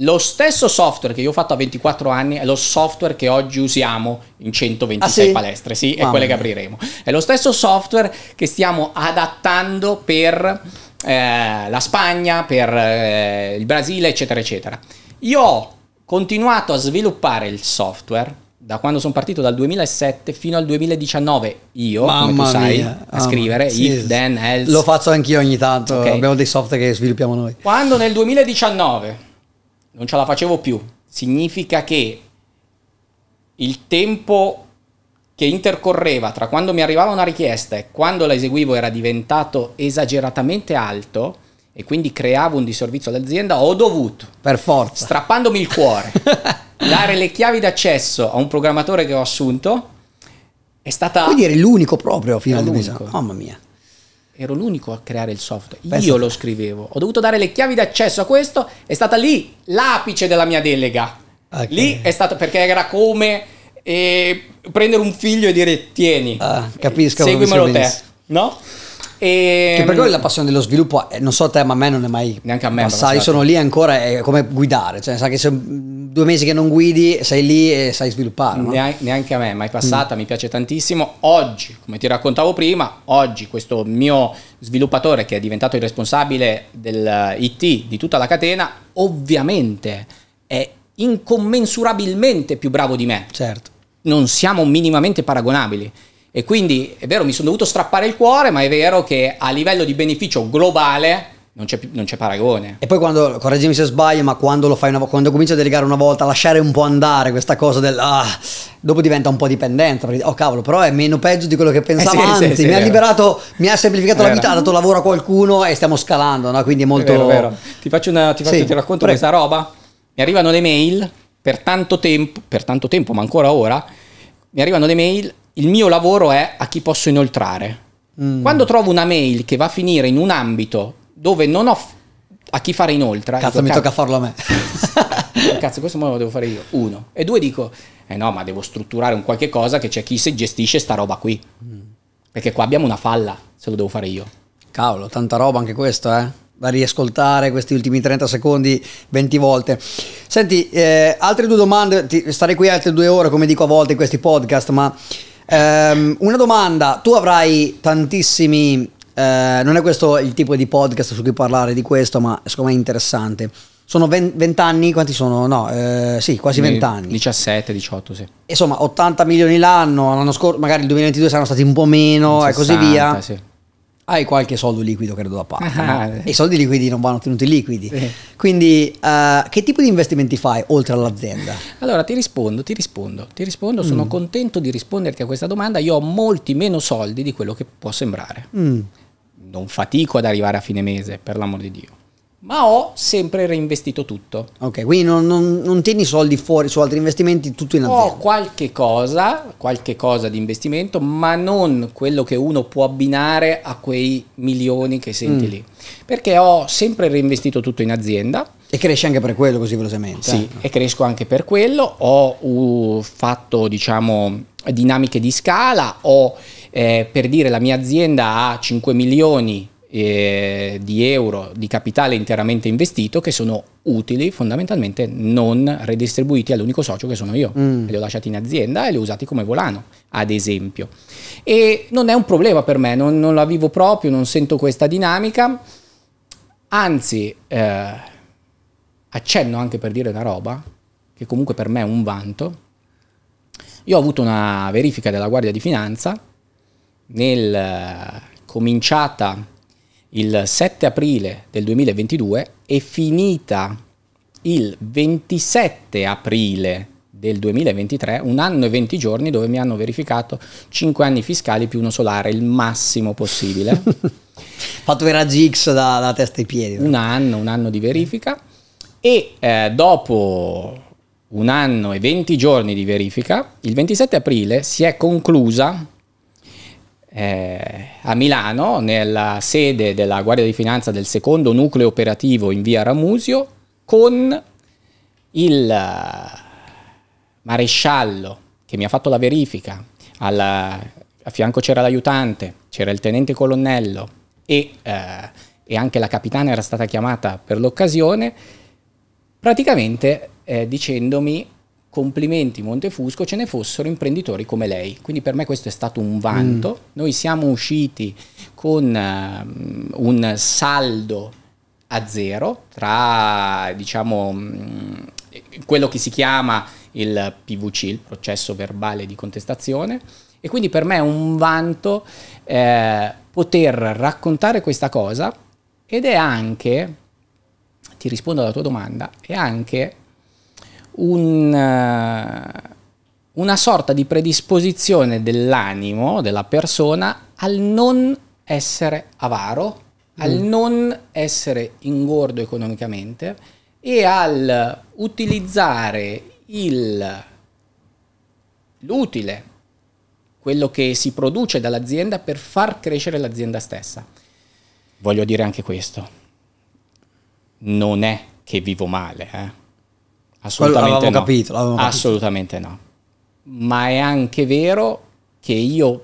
lo stesso software che io ho fatto a 24 anni è lo software che oggi usiamo in 126 ah, sì? palestre, sì, Mamma è quelle che apriremo. È lo stesso software che stiamo adattando per eh, la Spagna, per eh, il Brasile, eccetera, eccetera. Io ho continuato a sviluppare il software da quando sono partito dal 2007 fino al 2019 io, Mamma come tu sai, mia. a scrivere, sì, if, then, else. Lo faccio anch'io ogni tanto, okay. abbiamo dei software che sviluppiamo noi. Quando nel 2019 non ce la facevo più. Significa che il tempo che intercorreva tra quando mi arrivava una richiesta e quando la eseguivo era diventato esageratamente alto e quindi creavo un disservizio all'azienda, ho dovuto, per forza, strappandomi il cuore, dare le chiavi d'accesso a un programmatore che ho assunto. È stata... Quindi eri l'unico proprio fino all'unico. Mamma mia ero l'unico a creare il software. Penso Io lo scrivevo. Ho dovuto dare le chiavi d'accesso a questo. È stata lì l'apice della mia delega. Okay. Lì è stato perché era come eh, prendere un figlio e dire tieni. Ah, capisco. Eh, seguimelo te. No? E... Che per mm, quello la passione dello sviluppo, eh, non so te, ma a me non è mai neanche a me passata. Io sono lì ancora, è come guidare, cioè sai che se due mesi che non guidi sei lì e sai sviluppare. No? Neanche, neanche a me è mai mm. passata, mm. mi piace tantissimo. Oggi, come ti raccontavo prima, oggi questo mio sviluppatore che è diventato il responsabile del eh, IT di tutta la catena, ovviamente è incommensurabilmente più bravo di me. Certo. Non siamo minimamente paragonabili. E quindi è vero, mi sono dovuto strappare il cuore, ma è vero che a livello di beneficio globale non c'è, non c'è, paragone. E poi quando, correggimi se sbaglio, ma quando, lo fai una, quando cominci a delegare una volta, lasciare un po' andare questa cosa del... Ah, dopo diventa un po' dipendenza, oh cavolo, però è meno peggio di quello che eh pensavo, eh sì, anzi, sì, sì, mi ha liberato, mi ha semplificato la vita, ha dato lavoro a qualcuno e stiamo scalando, no? quindi è molto... È vero, vero. Ti faccio una, ti, faccio, ti racconto prego. questa roba, mi arrivano le mail per tanto tempo, per tanto tempo, ma ancora ora, mi arrivano le mail il mio lavoro è a chi posso inoltrare. Mm. Quando trovo una mail che va a finire in un ambito dove non ho a chi fare inoltre, cazzo, dico, mi tocca farlo a me. cazzo, questo modo lo devo fare io. Uno. E due dico, eh no, ma devo strutturare un qualche cosa che c'è chi si gestisce sta roba qui. Mm. Perché qua abbiamo una falla, se lo devo fare io. Cavolo, tanta roba anche questo, eh da riascoltare questi ultimi 30 secondi 20 volte. Senti, eh, altre due domande, starei qui altre due ore come dico a volte in questi podcast, ma Um, una domanda, tu avrai tantissimi... Uh, non è questo il tipo di podcast su cui parlare di questo, ma secondo me è interessante. Sono 20 anni, quanti sono? No, eh, sì, quasi 20 anni. 17, 18, sì. Insomma, 80 milioni l'anno, l'anno scorso, magari il 2022 saranno stati un po' meno 60, e così via. Sì hai qualche soldo liquido credo da parte. Ah, no? Eh. I soldi liquidi non vanno tenuti liquidi. Sì. Quindi uh, che tipo di investimenti fai oltre all'azienda? Allora ti rispondo, ti rispondo, ti rispondo, mm. sono contento di risponderti a questa domanda, io ho molti meno soldi di quello che può sembrare. Mm. Non fatico ad arrivare a fine mese, per l'amor di Dio ma ho sempre reinvestito tutto. Ok, quindi non, non, non tieni soldi fuori su altri investimenti, tutto in azienda. Ho qualche cosa, qualche cosa di investimento, ma non quello che uno può abbinare a quei milioni che senti mm. lì. Perché ho sempre reinvestito tutto in azienda. E cresce anche per quello così velocemente. Sì, e cresco anche per quello. Ho uh, fatto, diciamo, dinamiche di scala, ho, eh, per dire, la mia azienda ha 5 milioni eh, di euro di capitale interamente investito che sono utili fondamentalmente non redistribuiti all'unico socio che sono io. Mm. Li ho lasciati in azienda e li ho usati come volano, ad esempio. E non è un problema per me, non, non la vivo proprio, non sento questa dinamica. Anzi, eh, accenno anche per dire una roba, che comunque per me è un vanto. Io ho avuto una verifica della Guardia di Finanza nel eh, cominciata il 7 aprile del 2022 e finita il 27 aprile del 2023, un anno e 20 giorni dove mi hanno verificato 5 anni fiscali più uno solare, il massimo possibile. Fatto vera GX da, da, testa ai piedi. Un anno, un anno di verifica e eh, dopo un anno e 20 giorni di verifica, il 27 aprile si è conclusa eh, a Milano, nella sede della Guardia di Finanza del secondo nucleo operativo in via Ramusio, con il eh, maresciallo che mi ha fatto la verifica, alla, a fianco c'era l'aiutante, c'era il tenente colonnello e, eh, e, anche la capitana era stata chiamata per l'occasione, praticamente eh, dicendomi complimenti Montefusco, ce ne fossero imprenditori come lei. Quindi per me questo è stato un vanto. Mm. Noi siamo usciti con um, un saldo a zero tra diciamo mm, quello che si chiama il PVC, il processo verbale di contestazione e quindi per me è un vanto eh, poter raccontare questa cosa ed è anche ti rispondo alla tua domanda, è anche un, eh, una sorta di predisposizione dell'animo, della persona, al non essere avaro, mm. al non essere ingordo economicamente e al utilizzare il, l'utile, quello che si produce dall'azienda per far crescere l'azienda stessa. Voglio dire anche questo, non è che vivo male, eh? Assolutamente no. Capito, Assolutamente no. Ma è anche vero che io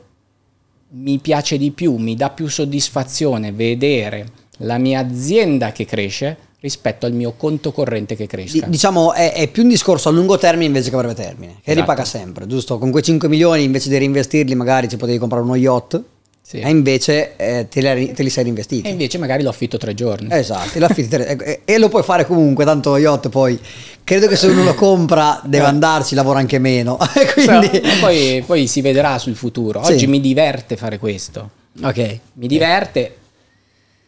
mi piace di più, mi dà più soddisfazione vedere la mia azienda che cresce rispetto al mio conto corrente che cresce. diciamo è, è, più un discorso a lungo termine invece che a breve termine, che esatto. ripaga sempre, giusto? Con quei 5 milioni invece di reinvestirli magari ci potevi comprare uno yacht sì. E invece eh, te, li, te, li, sei reinvestiti. E invece magari lo affitto tre giorni. Esatto, lo tre, e, eh, eh, e, lo puoi fare comunque, tanto yacht poi credo che se uno lo compra deve eh. andarci, lavora anche meno. Quindi... Però, poi, poi, si vedrà sul futuro. Oggi sì. mi diverte fare questo. Ok. Mi diverte.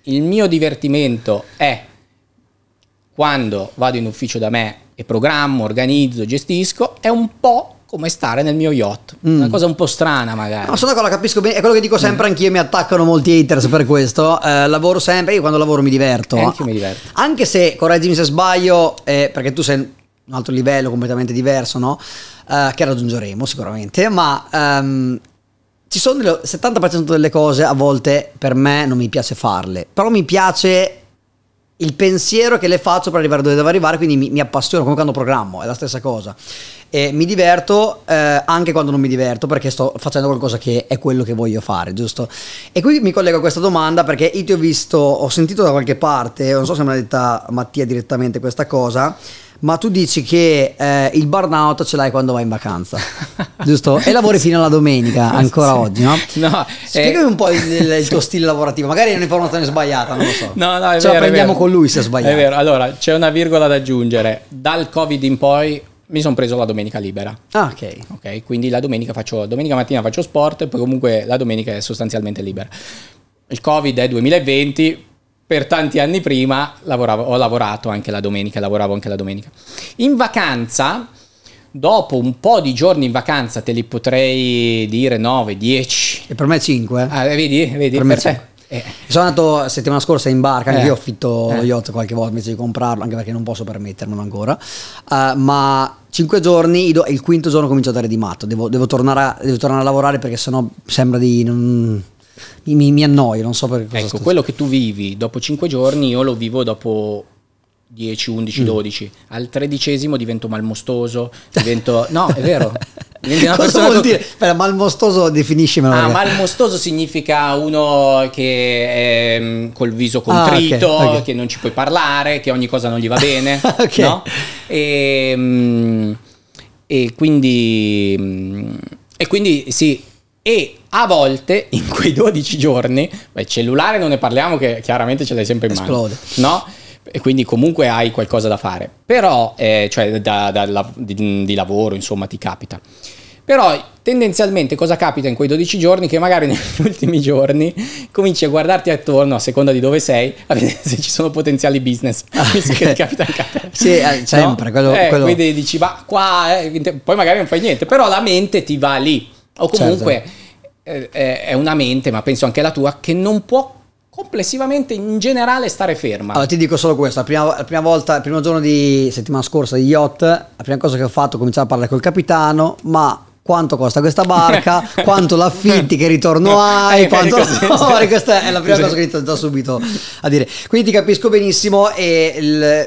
Il mio divertimento è quando vado in ufficio da me e programmo, organizzo, gestisco, è un po' come stare nel mio yacht. Mm. Una cosa un po' strana, magari. No, sono d'accordo, capisco bene. È quello che dico sempre mm. anch'io. Mi attaccano molti haters per questo. Eh, lavoro sempre. Io quando lavoro mi diverto. Anche mi diverto. Anche se, correggimi se sbaglio, eh, perché tu sei un altro livello completamente diverso, no? Eh, che raggiungeremo sicuramente. Ma ehm, ci sono il 70% delle cose a volte per me non mi piace farle. Però mi piace il pensiero che le faccio per arrivare dove devo arrivare, quindi mi, mi appassiono come quando programmo, è la stessa cosa. E mi diverto eh, anche quando non mi diverto perché sto facendo qualcosa che è quello che voglio fare, giusto? E qui mi collego a questa domanda perché io ti ho visto, ho sentito da qualche parte, non so se me l'ha detta Mattia direttamente questa cosa, ma tu dici che eh, il burnout ce l'hai quando vai in vacanza, giusto? E lavori fino alla domenica, ancora sì. oggi, no? no eh. Spiegami eh... un po' il, il, tuo stile lavorativo, magari è un'informazione sbagliata, non lo so. No, no, è Ce vero, la prendiamo vero. con lui se sbagliato. È vero, allora c'è una virgola da aggiungere. Dal Covid in poi mi sono preso la domenica libera. Ah, ok. Ok, quindi la domenica faccio, domenica mattina faccio sport, poi comunque la domenica è sostanzialmente libera. Il Covid è 2020 per tanti anni prima lavoravo, ho lavorato anche la domenica, lavoravo anche la domenica. In vacanza, dopo un po' di giorni in vacanza, te li potrei dire 9, 10. E per me 5. Eh? Ah, vedi, vedi, per, per te. Eh. Sono andato settimana scorsa in barca, anche eh. io ho affitto eh. yacht qualche volta invece di comprarlo, anche perché non posso permettermelo ancora. Uh, ma 5 giorni, il quinto giorno comincio a dare di matto, devo, devo, tornare, a, devo tornare a lavorare perché sennò sembra di... Non mi, mi annoio, non so perché. Ecco, quello che tu vivi dopo 5 giorni io lo vivo dopo 10, 11, mm. 12. Al tredicesimo divento malmostoso, divento... No, è vero. Cosa persona vuol dire? Che... malmostoso definiscimelo. Ah, raga. malmostoso significa uno che è mm, col viso contrito, ah, okay, okay. che non ci puoi parlare, che ogni cosa non gli va bene. ok. no? e, mm, e, quindi... Mm, e quindi sì, e a volte in quei 12 giorni, beh, cellulare non ne parliamo che chiaramente ce l'hai sempre in mano, Esplode. no? E quindi comunque hai qualcosa da fare, però, eh, cioè da, da, di, di lavoro insomma ti capita. Però tendenzialmente cosa capita in quei 12 giorni? Che magari negli ultimi giorni cominci a guardarti attorno a seconda di dove sei, a vedere se ci sono potenziali business. Ah, che ti capita anche a te. Sì, eh, sempre. No? Quello, eh, quello... Quindi dici, ma qua, eh, poi magari non fai niente, però la mente ti va lì o certo. comunque certo. eh, è una mente, ma penso anche la tua, che non può complessivamente in generale stare ferma. Allora ti dico solo questo, la prima, la prima volta, il primo giorno di settimana scorsa di yacht, la prima cosa che ho fatto è cominciare a parlare col capitano, ma quanto costa questa barca, quanto l'affitti, che ritorno eh, hai, quanto lavori, questa è la prima cosa che ho iniziato subito a dire. Quindi ti capisco benissimo e il,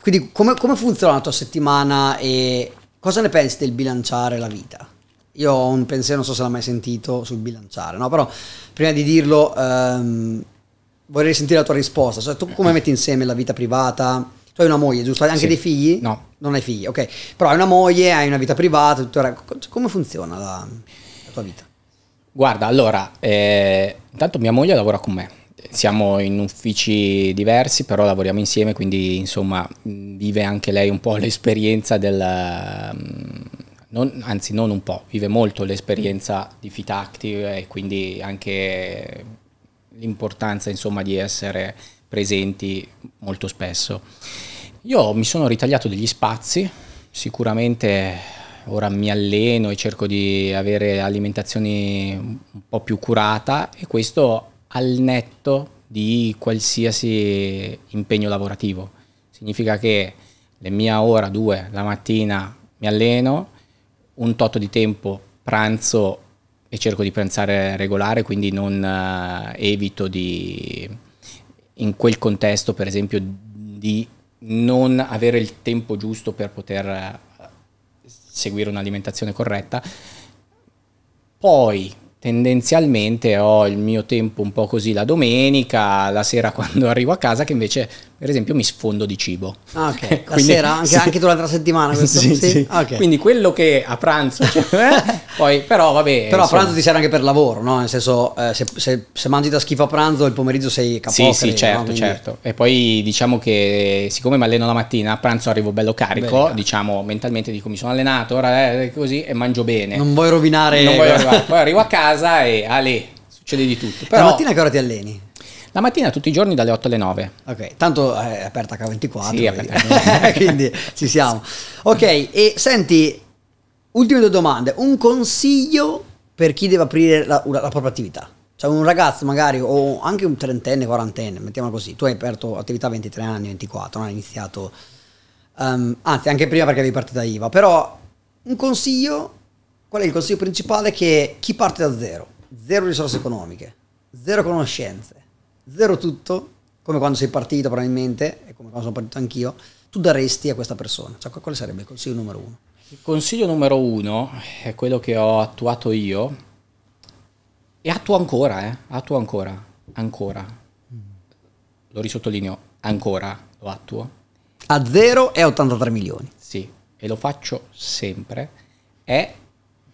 quindi come, come funziona la tua settimana e cosa ne pensi del bilanciare la vita? Io ho un pensiero, non so se l'ha mai sentito, sul bilanciare, no? Però prima di dirlo ehm, vorrei sentire la tua risposta. Cioè, tu come metti insieme la vita privata? Tu hai una moglie, giusto? Hai anche sì. dei figli? No. Non hai figli, ok. Però hai una moglie, hai una vita privata, tutto... Cioè, come funziona la, la, tua vita? Guarda, allora, eh, intanto mia moglie lavora con me. Siamo in uffici diversi, però lavoriamo insieme, quindi insomma vive anche lei un po' l'esperienza del... Um, non, anzi non un po', vive molto l'esperienza di Fit Active e quindi anche l'importanza insomma di essere presenti molto spesso. Io mi sono ritagliato degli spazi, sicuramente ora mi alleno e cerco di avere alimentazioni un po' più curata e questo al netto di qualsiasi impegno lavorativo. Significa che le mie ora, due, la mattina mi alleno, un tot di tempo pranzo e cerco di pranzare regolare, quindi non eh, evito di, in quel contesto per esempio, di non avere il tempo giusto per poter eh, seguire un'alimentazione corretta. Poi tendenzialmente ho il mio tempo un po' così la domenica, la sera quando arrivo a casa, che invece per esempio mi sfondo di cibo. Ah, ok. La Quindi, sera, anche, sì. anche, durante la settimana. Questo, sì, sì. sì. Okay. Quindi quello che a pranzo, cioè, poi però vabbè. Però insomma. a pranzo ti serve anche per lavoro, no? Nel senso, eh, se, se, se, mangi da schifo a pranzo, il pomeriggio sei capoccoli. Sì, sì, certo, no? Quindi... certo. E poi diciamo che siccome mi alleno la mattina, a pranzo arrivo bello carico, Bene. diciamo mentalmente dico mi sono allenato, ora è eh, così e mangio bene. Non vuoi rovinare. Non voglio Poi arrivo a casa e ah, lì succede di tutto. Però, la mattina che ora ti alleni? La mattina tutti i giorni dalle 8 alle 9. Ok, tanto eh, è aperta H24. Sì, è quindi, aperta. quindi ci siamo. Ok, e senti, ultime due domande. Un consiglio per chi deve aprire la, la propria attività? Cioè un ragazzo magari o anche un trentenne, quarantenne, mettiamola così. Tu hai aperto attività a 23 anni, 24, non hai iniziato... Um, anzi, anche prima perché avevi partita IVA. Però un consiglio, qual è il consiglio principale che chi parte da zero? Zero risorse economiche, zero conoscenze, zero tutto, come quando sei partito probabilmente, e come quando sono partito anch'io, tu daresti a questa persona? Cioè, quale sarebbe il consiglio numero uno? Il consiglio numero uno è quello che ho attuato io e attuo ancora, eh? attuo ancora, ancora. Lo risottolineo, ancora lo attuo. A 0 e 83 milioni. Sì, e lo faccio sempre, è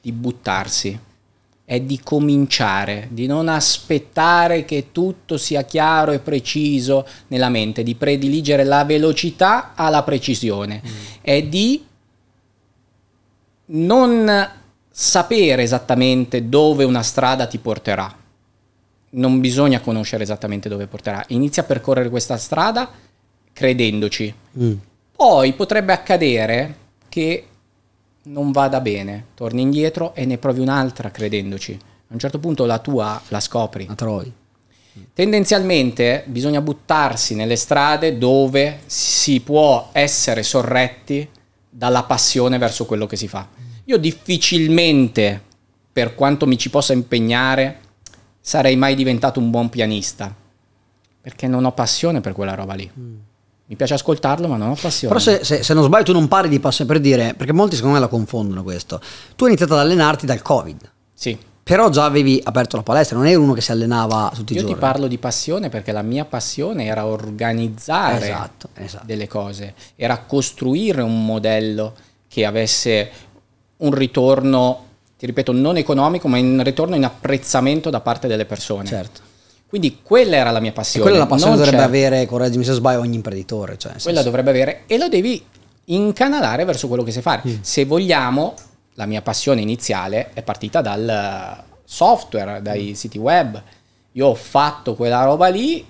di buttarsi è di cominciare, di non aspettare che tutto sia chiaro e preciso nella mente, di prediligere la velocità alla precisione, mm. è di non sapere esattamente dove una strada ti porterà. Non bisogna conoscere esattamente dove porterà. Inizia a percorrere questa strada credendoci. Mm. Poi potrebbe accadere che non vada bene, torni indietro e ne provi un'altra credendoci. A un certo punto la tua la scopri. La trovi. Tendenzialmente bisogna buttarsi nelle strade dove si può essere sorretti dalla passione verso quello che si fa. Io difficilmente, per quanto mi ci possa impegnare, sarei mai diventato un buon pianista, perché non ho passione per quella roba lì. Mm mi piace ascoltarlo, ma non ho passione. Però se, se, se non sbaglio, tu non parli di passione per dire, perché molti secondo me la confondono questo. Tu hai iniziato ad allenarti dal Covid. Sì. Però già avevi aperto la palestra, non eri uno che si allenava tutti Io i giorni. Io ti parlo di passione perché la mia passione era organizzare esatto, esatto. delle cose, era costruire un modello che avesse un ritorno, ti ripeto, non economico, ma un ritorno in apprezzamento da parte delle persone. Certo quindi quella era la mia passione. E quella la passione non dovrebbe c'è. avere, correggimi se sbaglio, ogni imprenditore. Cioè, quella dovrebbe avere e lo devi incanalare verso quello che sai fare. Mm. Se vogliamo, la mia passione iniziale è partita dal software, dai mm. siti web. Io ho fatto quella roba lì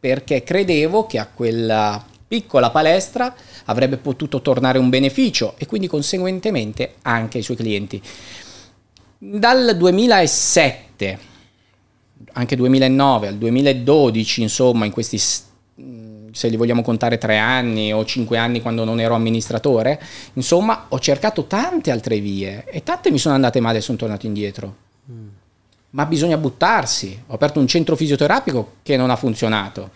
perché credevo che a quella piccola palestra avrebbe potuto tornare un beneficio e quindi conseguentemente anche ai suoi clienti. Dal 2007 anche 2009 al 2012, insomma, in questi se li vogliamo contare tre anni o cinque anni quando non ero amministratore, insomma, ho cercato tante altre vie e tante mi sono andate male e sono tornato indietro. Mm. Ma bisogna buttarsi. Ho aperto un centro fisioterapico che non ha funzionato.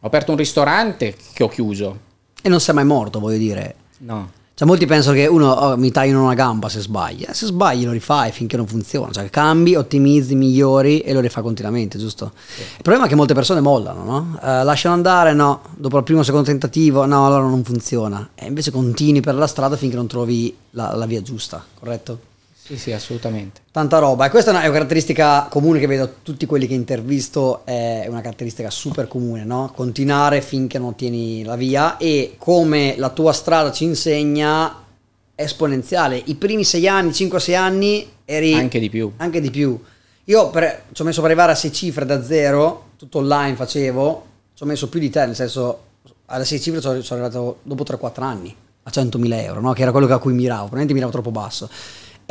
Ho aperto un ristorante che ho chiuso. E non sei mai morto, voglio dire. No. Cioè, molti pensano che uno oh, mi tagliano una gamba se sbaglia. Eh, se sbagli lo rifai finché non funziona. Cioè, cambi, ottimizzi, migliori e lo rifai continuamente, giusto? Sì. Il problema è che molte persone mollano, no? Eh, lasciano andare, no, dopo il primo o secondo tentativo, no, allora non funziona. E invece continui per la strada finché non trovi la, la via giusta, corretto? Sì, sì, assolutamente. Tanta roba. E questa è una, è una, caratteristica comune che vedo tutti quelli che intervisto, è una caratteristica super comune, no? Continuare finché non tieni la via e come la tua strada ci insegna esponenziale. I primi 6 anni, 5-6 anni eri... Anche di più. Anche di più. Io per, ci ho messo per arrivare a 6 cifre da zero, tutto online facevo, ci ho messo più di te, nel senso alle 6 cifre sono arrivato dopo 3-4 anni a 100.000 euro, no? che era quello a cui miravo, probabilmente miravo troppo basso.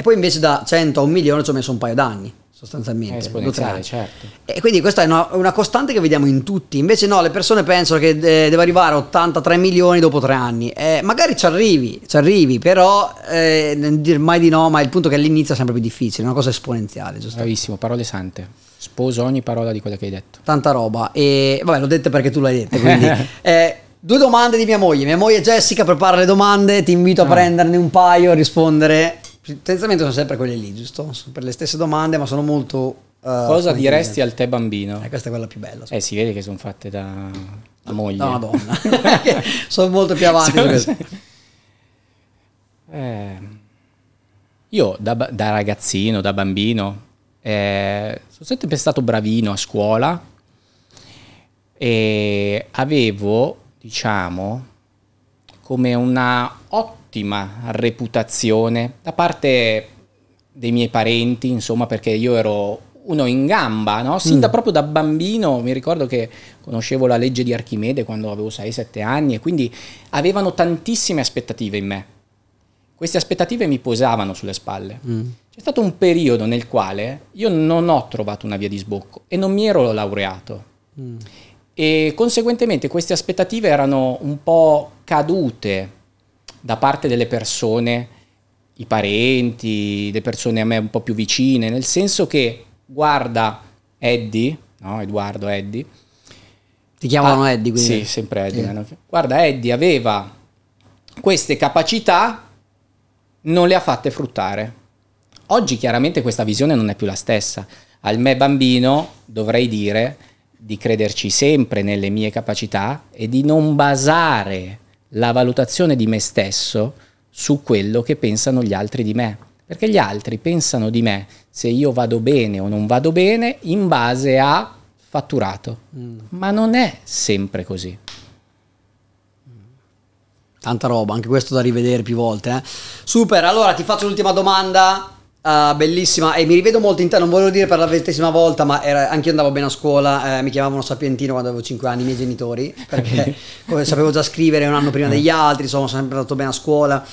E poi invece da 100 a un milione ci ho messo un paio d'anni sostanzialmente. Eh, esponenziale, certo. E quindi questa è una, una, costante che vediamo in tutti. Invece no, le persone pensano che de- eh, deve arrivare a 83 milioni dopo tre anni. Eh, magari ci arrivi, ci arrivi, però eh, dir mai di no, ma il punto è che all'inizio è sempre più difficile, è una cosa esponenziale, Bravissimo, parole sante. Sposo ogni parola di quella che hai detto. Tanta roba. E vabbè, l'ho detta perché tu l'hai detta, quindi... eh, due domande di mia moglie. Mia moglie Jessica prepara le domande, ti invito a ah. prenderne un paio e rispondere Tendenzialmente sono sempre quelle lì, giusto? Sono per le stesse domande, ma sono molto... Uh, Cosa diresti dire? al te bambino? Eh, questa è quella più bella. Eh, si vede che sono fatte da la moglie. No, donna. sono molto più avanti. Sono... Eh, io da, da, ragazzino, da bambino, eh, sono sempre stato bravino a scuola e avevo, diciamo, come una ottima un'ottima reputazione da parte dei miei parenti, insomma, perché io ero uno in gamba, no? Sin da mm. proprio da bambino mi ricordo che conoscevo la legge di Archimede quando avevo 6-7 anni e quindi avevano tantissime aspettative in me. Queste aspettative mi posavano sulle spalle. Mm. C'è stato un periodo nel quale io non ho trovato una via di sbocco e non mi ero laureato. Mm. E conseguentemente queste aspettative erano un po' cadute da parte delle persone, i parenti, le persone a me un po' più vicine, nel senso che guarda Eddie, no? Edoardo Eddie. Ti chiamano ah, Eddie quindi? Sì, sempre Eddie. Eh. Guarda, Eddie aveva queste capacità, non le ha fatte fruttare. Oggi chiaramente questa visione non è più la stessa. Al me bambino dovrei dire di crederci sempre nelle mie capacità e di non basare la valutazione di me stesso su quello che pensano gli altri di me. Perché gli altri pensano di me se io vado bene o non vado bene in base a fatturato. Mm. Ma non è sempre così. Tanta roba, anche questo da rivedere più volte. Eh? Super, allora ti faccio l'ultima domanda Uh, bellissima e mi rivedo molto in te, non volevo dire per la ventesima volta, ma era, io andavo bene a scuola, eh, mi chiamavano Sapientino quando avevo 5 anni, i miei genitori, perché sapevo già scrivere un anno prima degli ah. altri, sono sempre andato bene a scuola.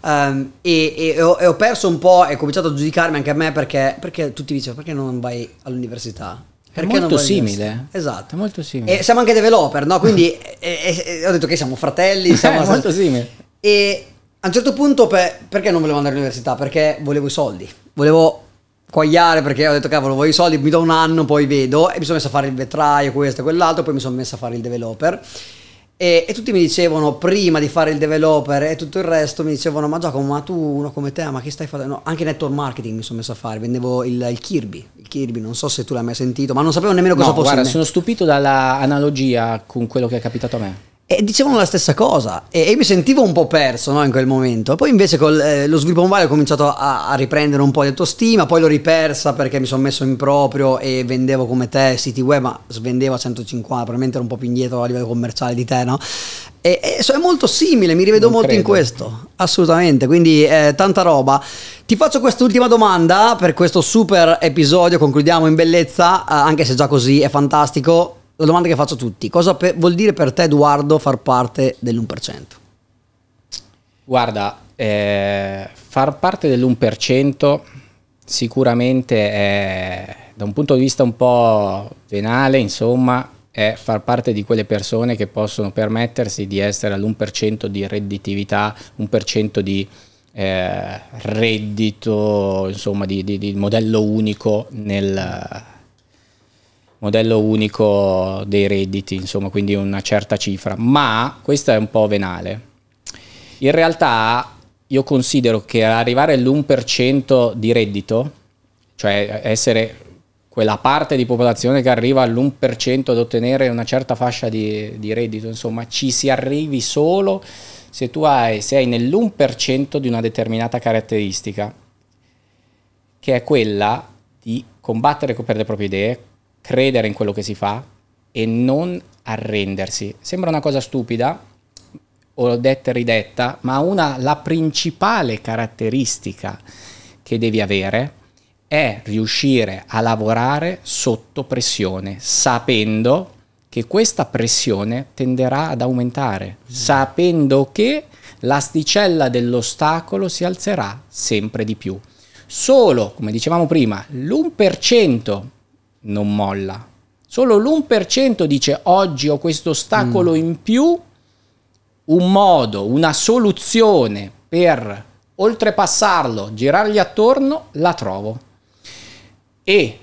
Um, e, e, ho, e, ho, perso un po', e ho cominciato a giudicarmi anche a me perché, perché tutti dicevano perché non vai all'università? Perché è molto simile. Esatto. È molto simile. E siamo anche developer, no? Quindi e, eh, eh, eh, ho detto che siamo fratelli, siamo... molto simili. E a un certo punto, per, perché non volevo andare all'università? Perché volevo i soldi. Volevo quagliare perché ho detto cavolo voglio i soldi, mi do un anno, poi vedo. E mi sono messo a fare il vetraio, questo e quell'altro, poi mi sono messo a fare il developer. E, e, tutti mi dicevano prima di fare il developer e tutto il resto mi dicevano ma Giacomo ma tu uno come te ma che stai facendo no, anche network marketing mi sono messo a fare vendevo il, il, Kirby il Kirby non so se tu l'hai mai sentito ma non sapevo nemmeno cosa no, fosse guarda sono stupito dalla analogia con quello che è capitato a me e dicevano la stessa cosa e, io mi sentivo un po' perso no, in quel momento. Poi invece con eh, lo sviluppo mobile ho cominciato a, a, riprendere un po' di autostima, poi l'ho ripersa perché mi sono messo in proprio e vendevo come te siti web, ma svendevo a 150, probabilmente ero un po' più indietro a livello commerciale di te, no? E, e so, è molto simile, mi rivedo non molto credo. in questo, assolutamente, quindi eh, tanta roba. Ti faccio quest'ultima domanda per questo super episodio, concludiamo in bellezza, eh, anche se già così è fantastico la domanda che faccio a tutti, cosa per, vuol dire per te Edoardo far parte dell'1%? Guarda, eh, far parte dell'1% sicuramente è, da un punto di vista un po' penale, insomma, è far parte di quelle persone che possono permettersi di essere all'1% di redditività, 1% di eh, reddito, insomma, di, di, di modello unico nel modello unico dei redditi, insomma, quindi una certa cifra, ma questo è un po' venale. In realtà io considero che arrivare all'1% di reddito, cioè essere quella parte di popolazione che arriva all'1% ad ottenere una certa fascia di, di, reddito, insomma, ci si arrivi solo se tu hai, sei nell'1% di una determinata caratteristica, che è quella di combattere per le proprie idee, credere in quello che si fa e non arrendersi. Sembra una cosa stupida, o detta e ridetta, ma una, la principale caratteristica che devi avere è riuscire a lavorare sotto pressione, sapendo che questa pressione tenderà ad aumentare, mm. sapendo che l'asticella dell'ostacolo si alzerà sempre di più. Solo, come dicevamo prima, l'1% non molla. Solo l'1% dice oggi ho questo ostacolo mm. in più, un modo, una soluzione per oltrepassarlo, girargli attorno, la trovo. E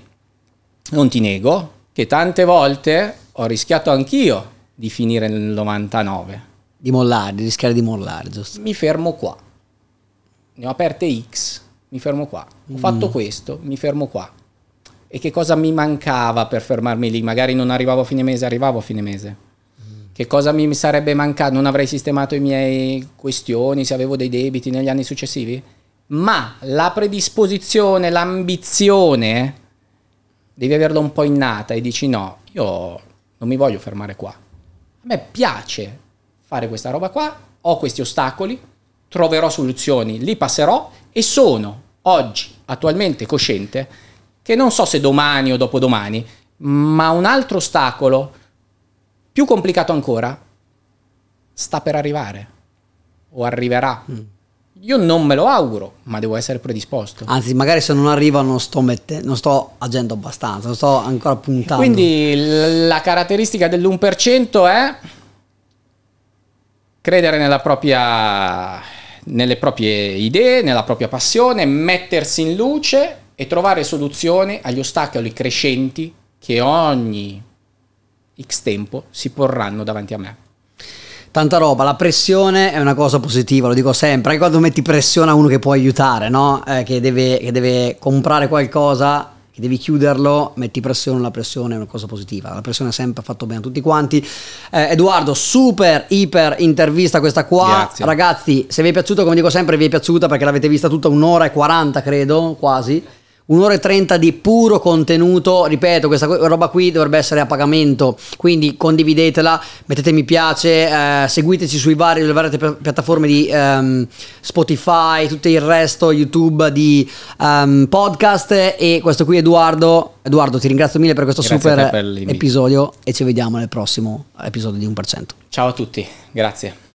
non ti nego che tante volte ho rischiato anch'io di finire nel 99. Di mollare, di rischiare di mollare, giusto? Mi fermo qua. Ne ho aperte X, mi fermo qua. Ho mm. fatto questo, mi fermo qua e che cosa mi mancava per fermarmi lì? Magari non arrivavo a fine mese, arrivavo a fine mese. Mm. Che cosa mi sarebbe mancato? Non avrei sistemato i miei questioni, se avevo dei debiti negli anni successivi? Ma la predisposizione, l'ambizione, eh, devi averla un po' innata e dici no, io non mi voglio fermare qua. A me piace fare questa roba qua, ho questi ostacoli, troverò soluzioni, li passerò e sono oggi attualmente cosciente che non so se domani o dopodomani, ma un altro ostacolo, più complicato ancora, sta per arrivare o arriverà. Mm. Io non me lo auguro, ma devo essere predisposto. Anzi, magari se non arriva non sto, mette- non sto agendo abbastanza, non sto ancora puntando. Quindi la caratteristica dell'1% è credere nella propria, nelle proprie idee, nella propria passione, mettersi in luce e trovare soluzione agli ostacoli crescenti che ogni X tempo si porranno davanti a me. Tanta roba, la pressione è una cosa positiva, lo dico sempre, anche quando metti pressione a uno che può aiutare, no? eh, che, deve, che deve comprare qualcosa, che devi chiuderlo, metti pressione, la pressione è una cosa positiva, la pressione ha sempre fatto bene a tutti quanti. Eh, Edoardo, super, iper intervista questa qua, Grazie. ragazzi, se vi è piaciuta, come dico sempre, vi è piaciuta perché l'avete vista tutta un'ora e 40 credo, quasi. Un'ora e trenta di puro contenuto, ripeto, questa roba qui dovrebbe essere a pagamento, quindi condividetela, mettete mi piace, eh, seguiteci sui vari, sulle varie piattaforme di um, Spotify, tutto il resto, YouTube di um, podcast e questo qui è Edoardo. Edoardo ti ringrazio mille per questo grazie super per episodio e ci vediamo nel prossimo episodio di 1%. Ciao a tutti, grazie.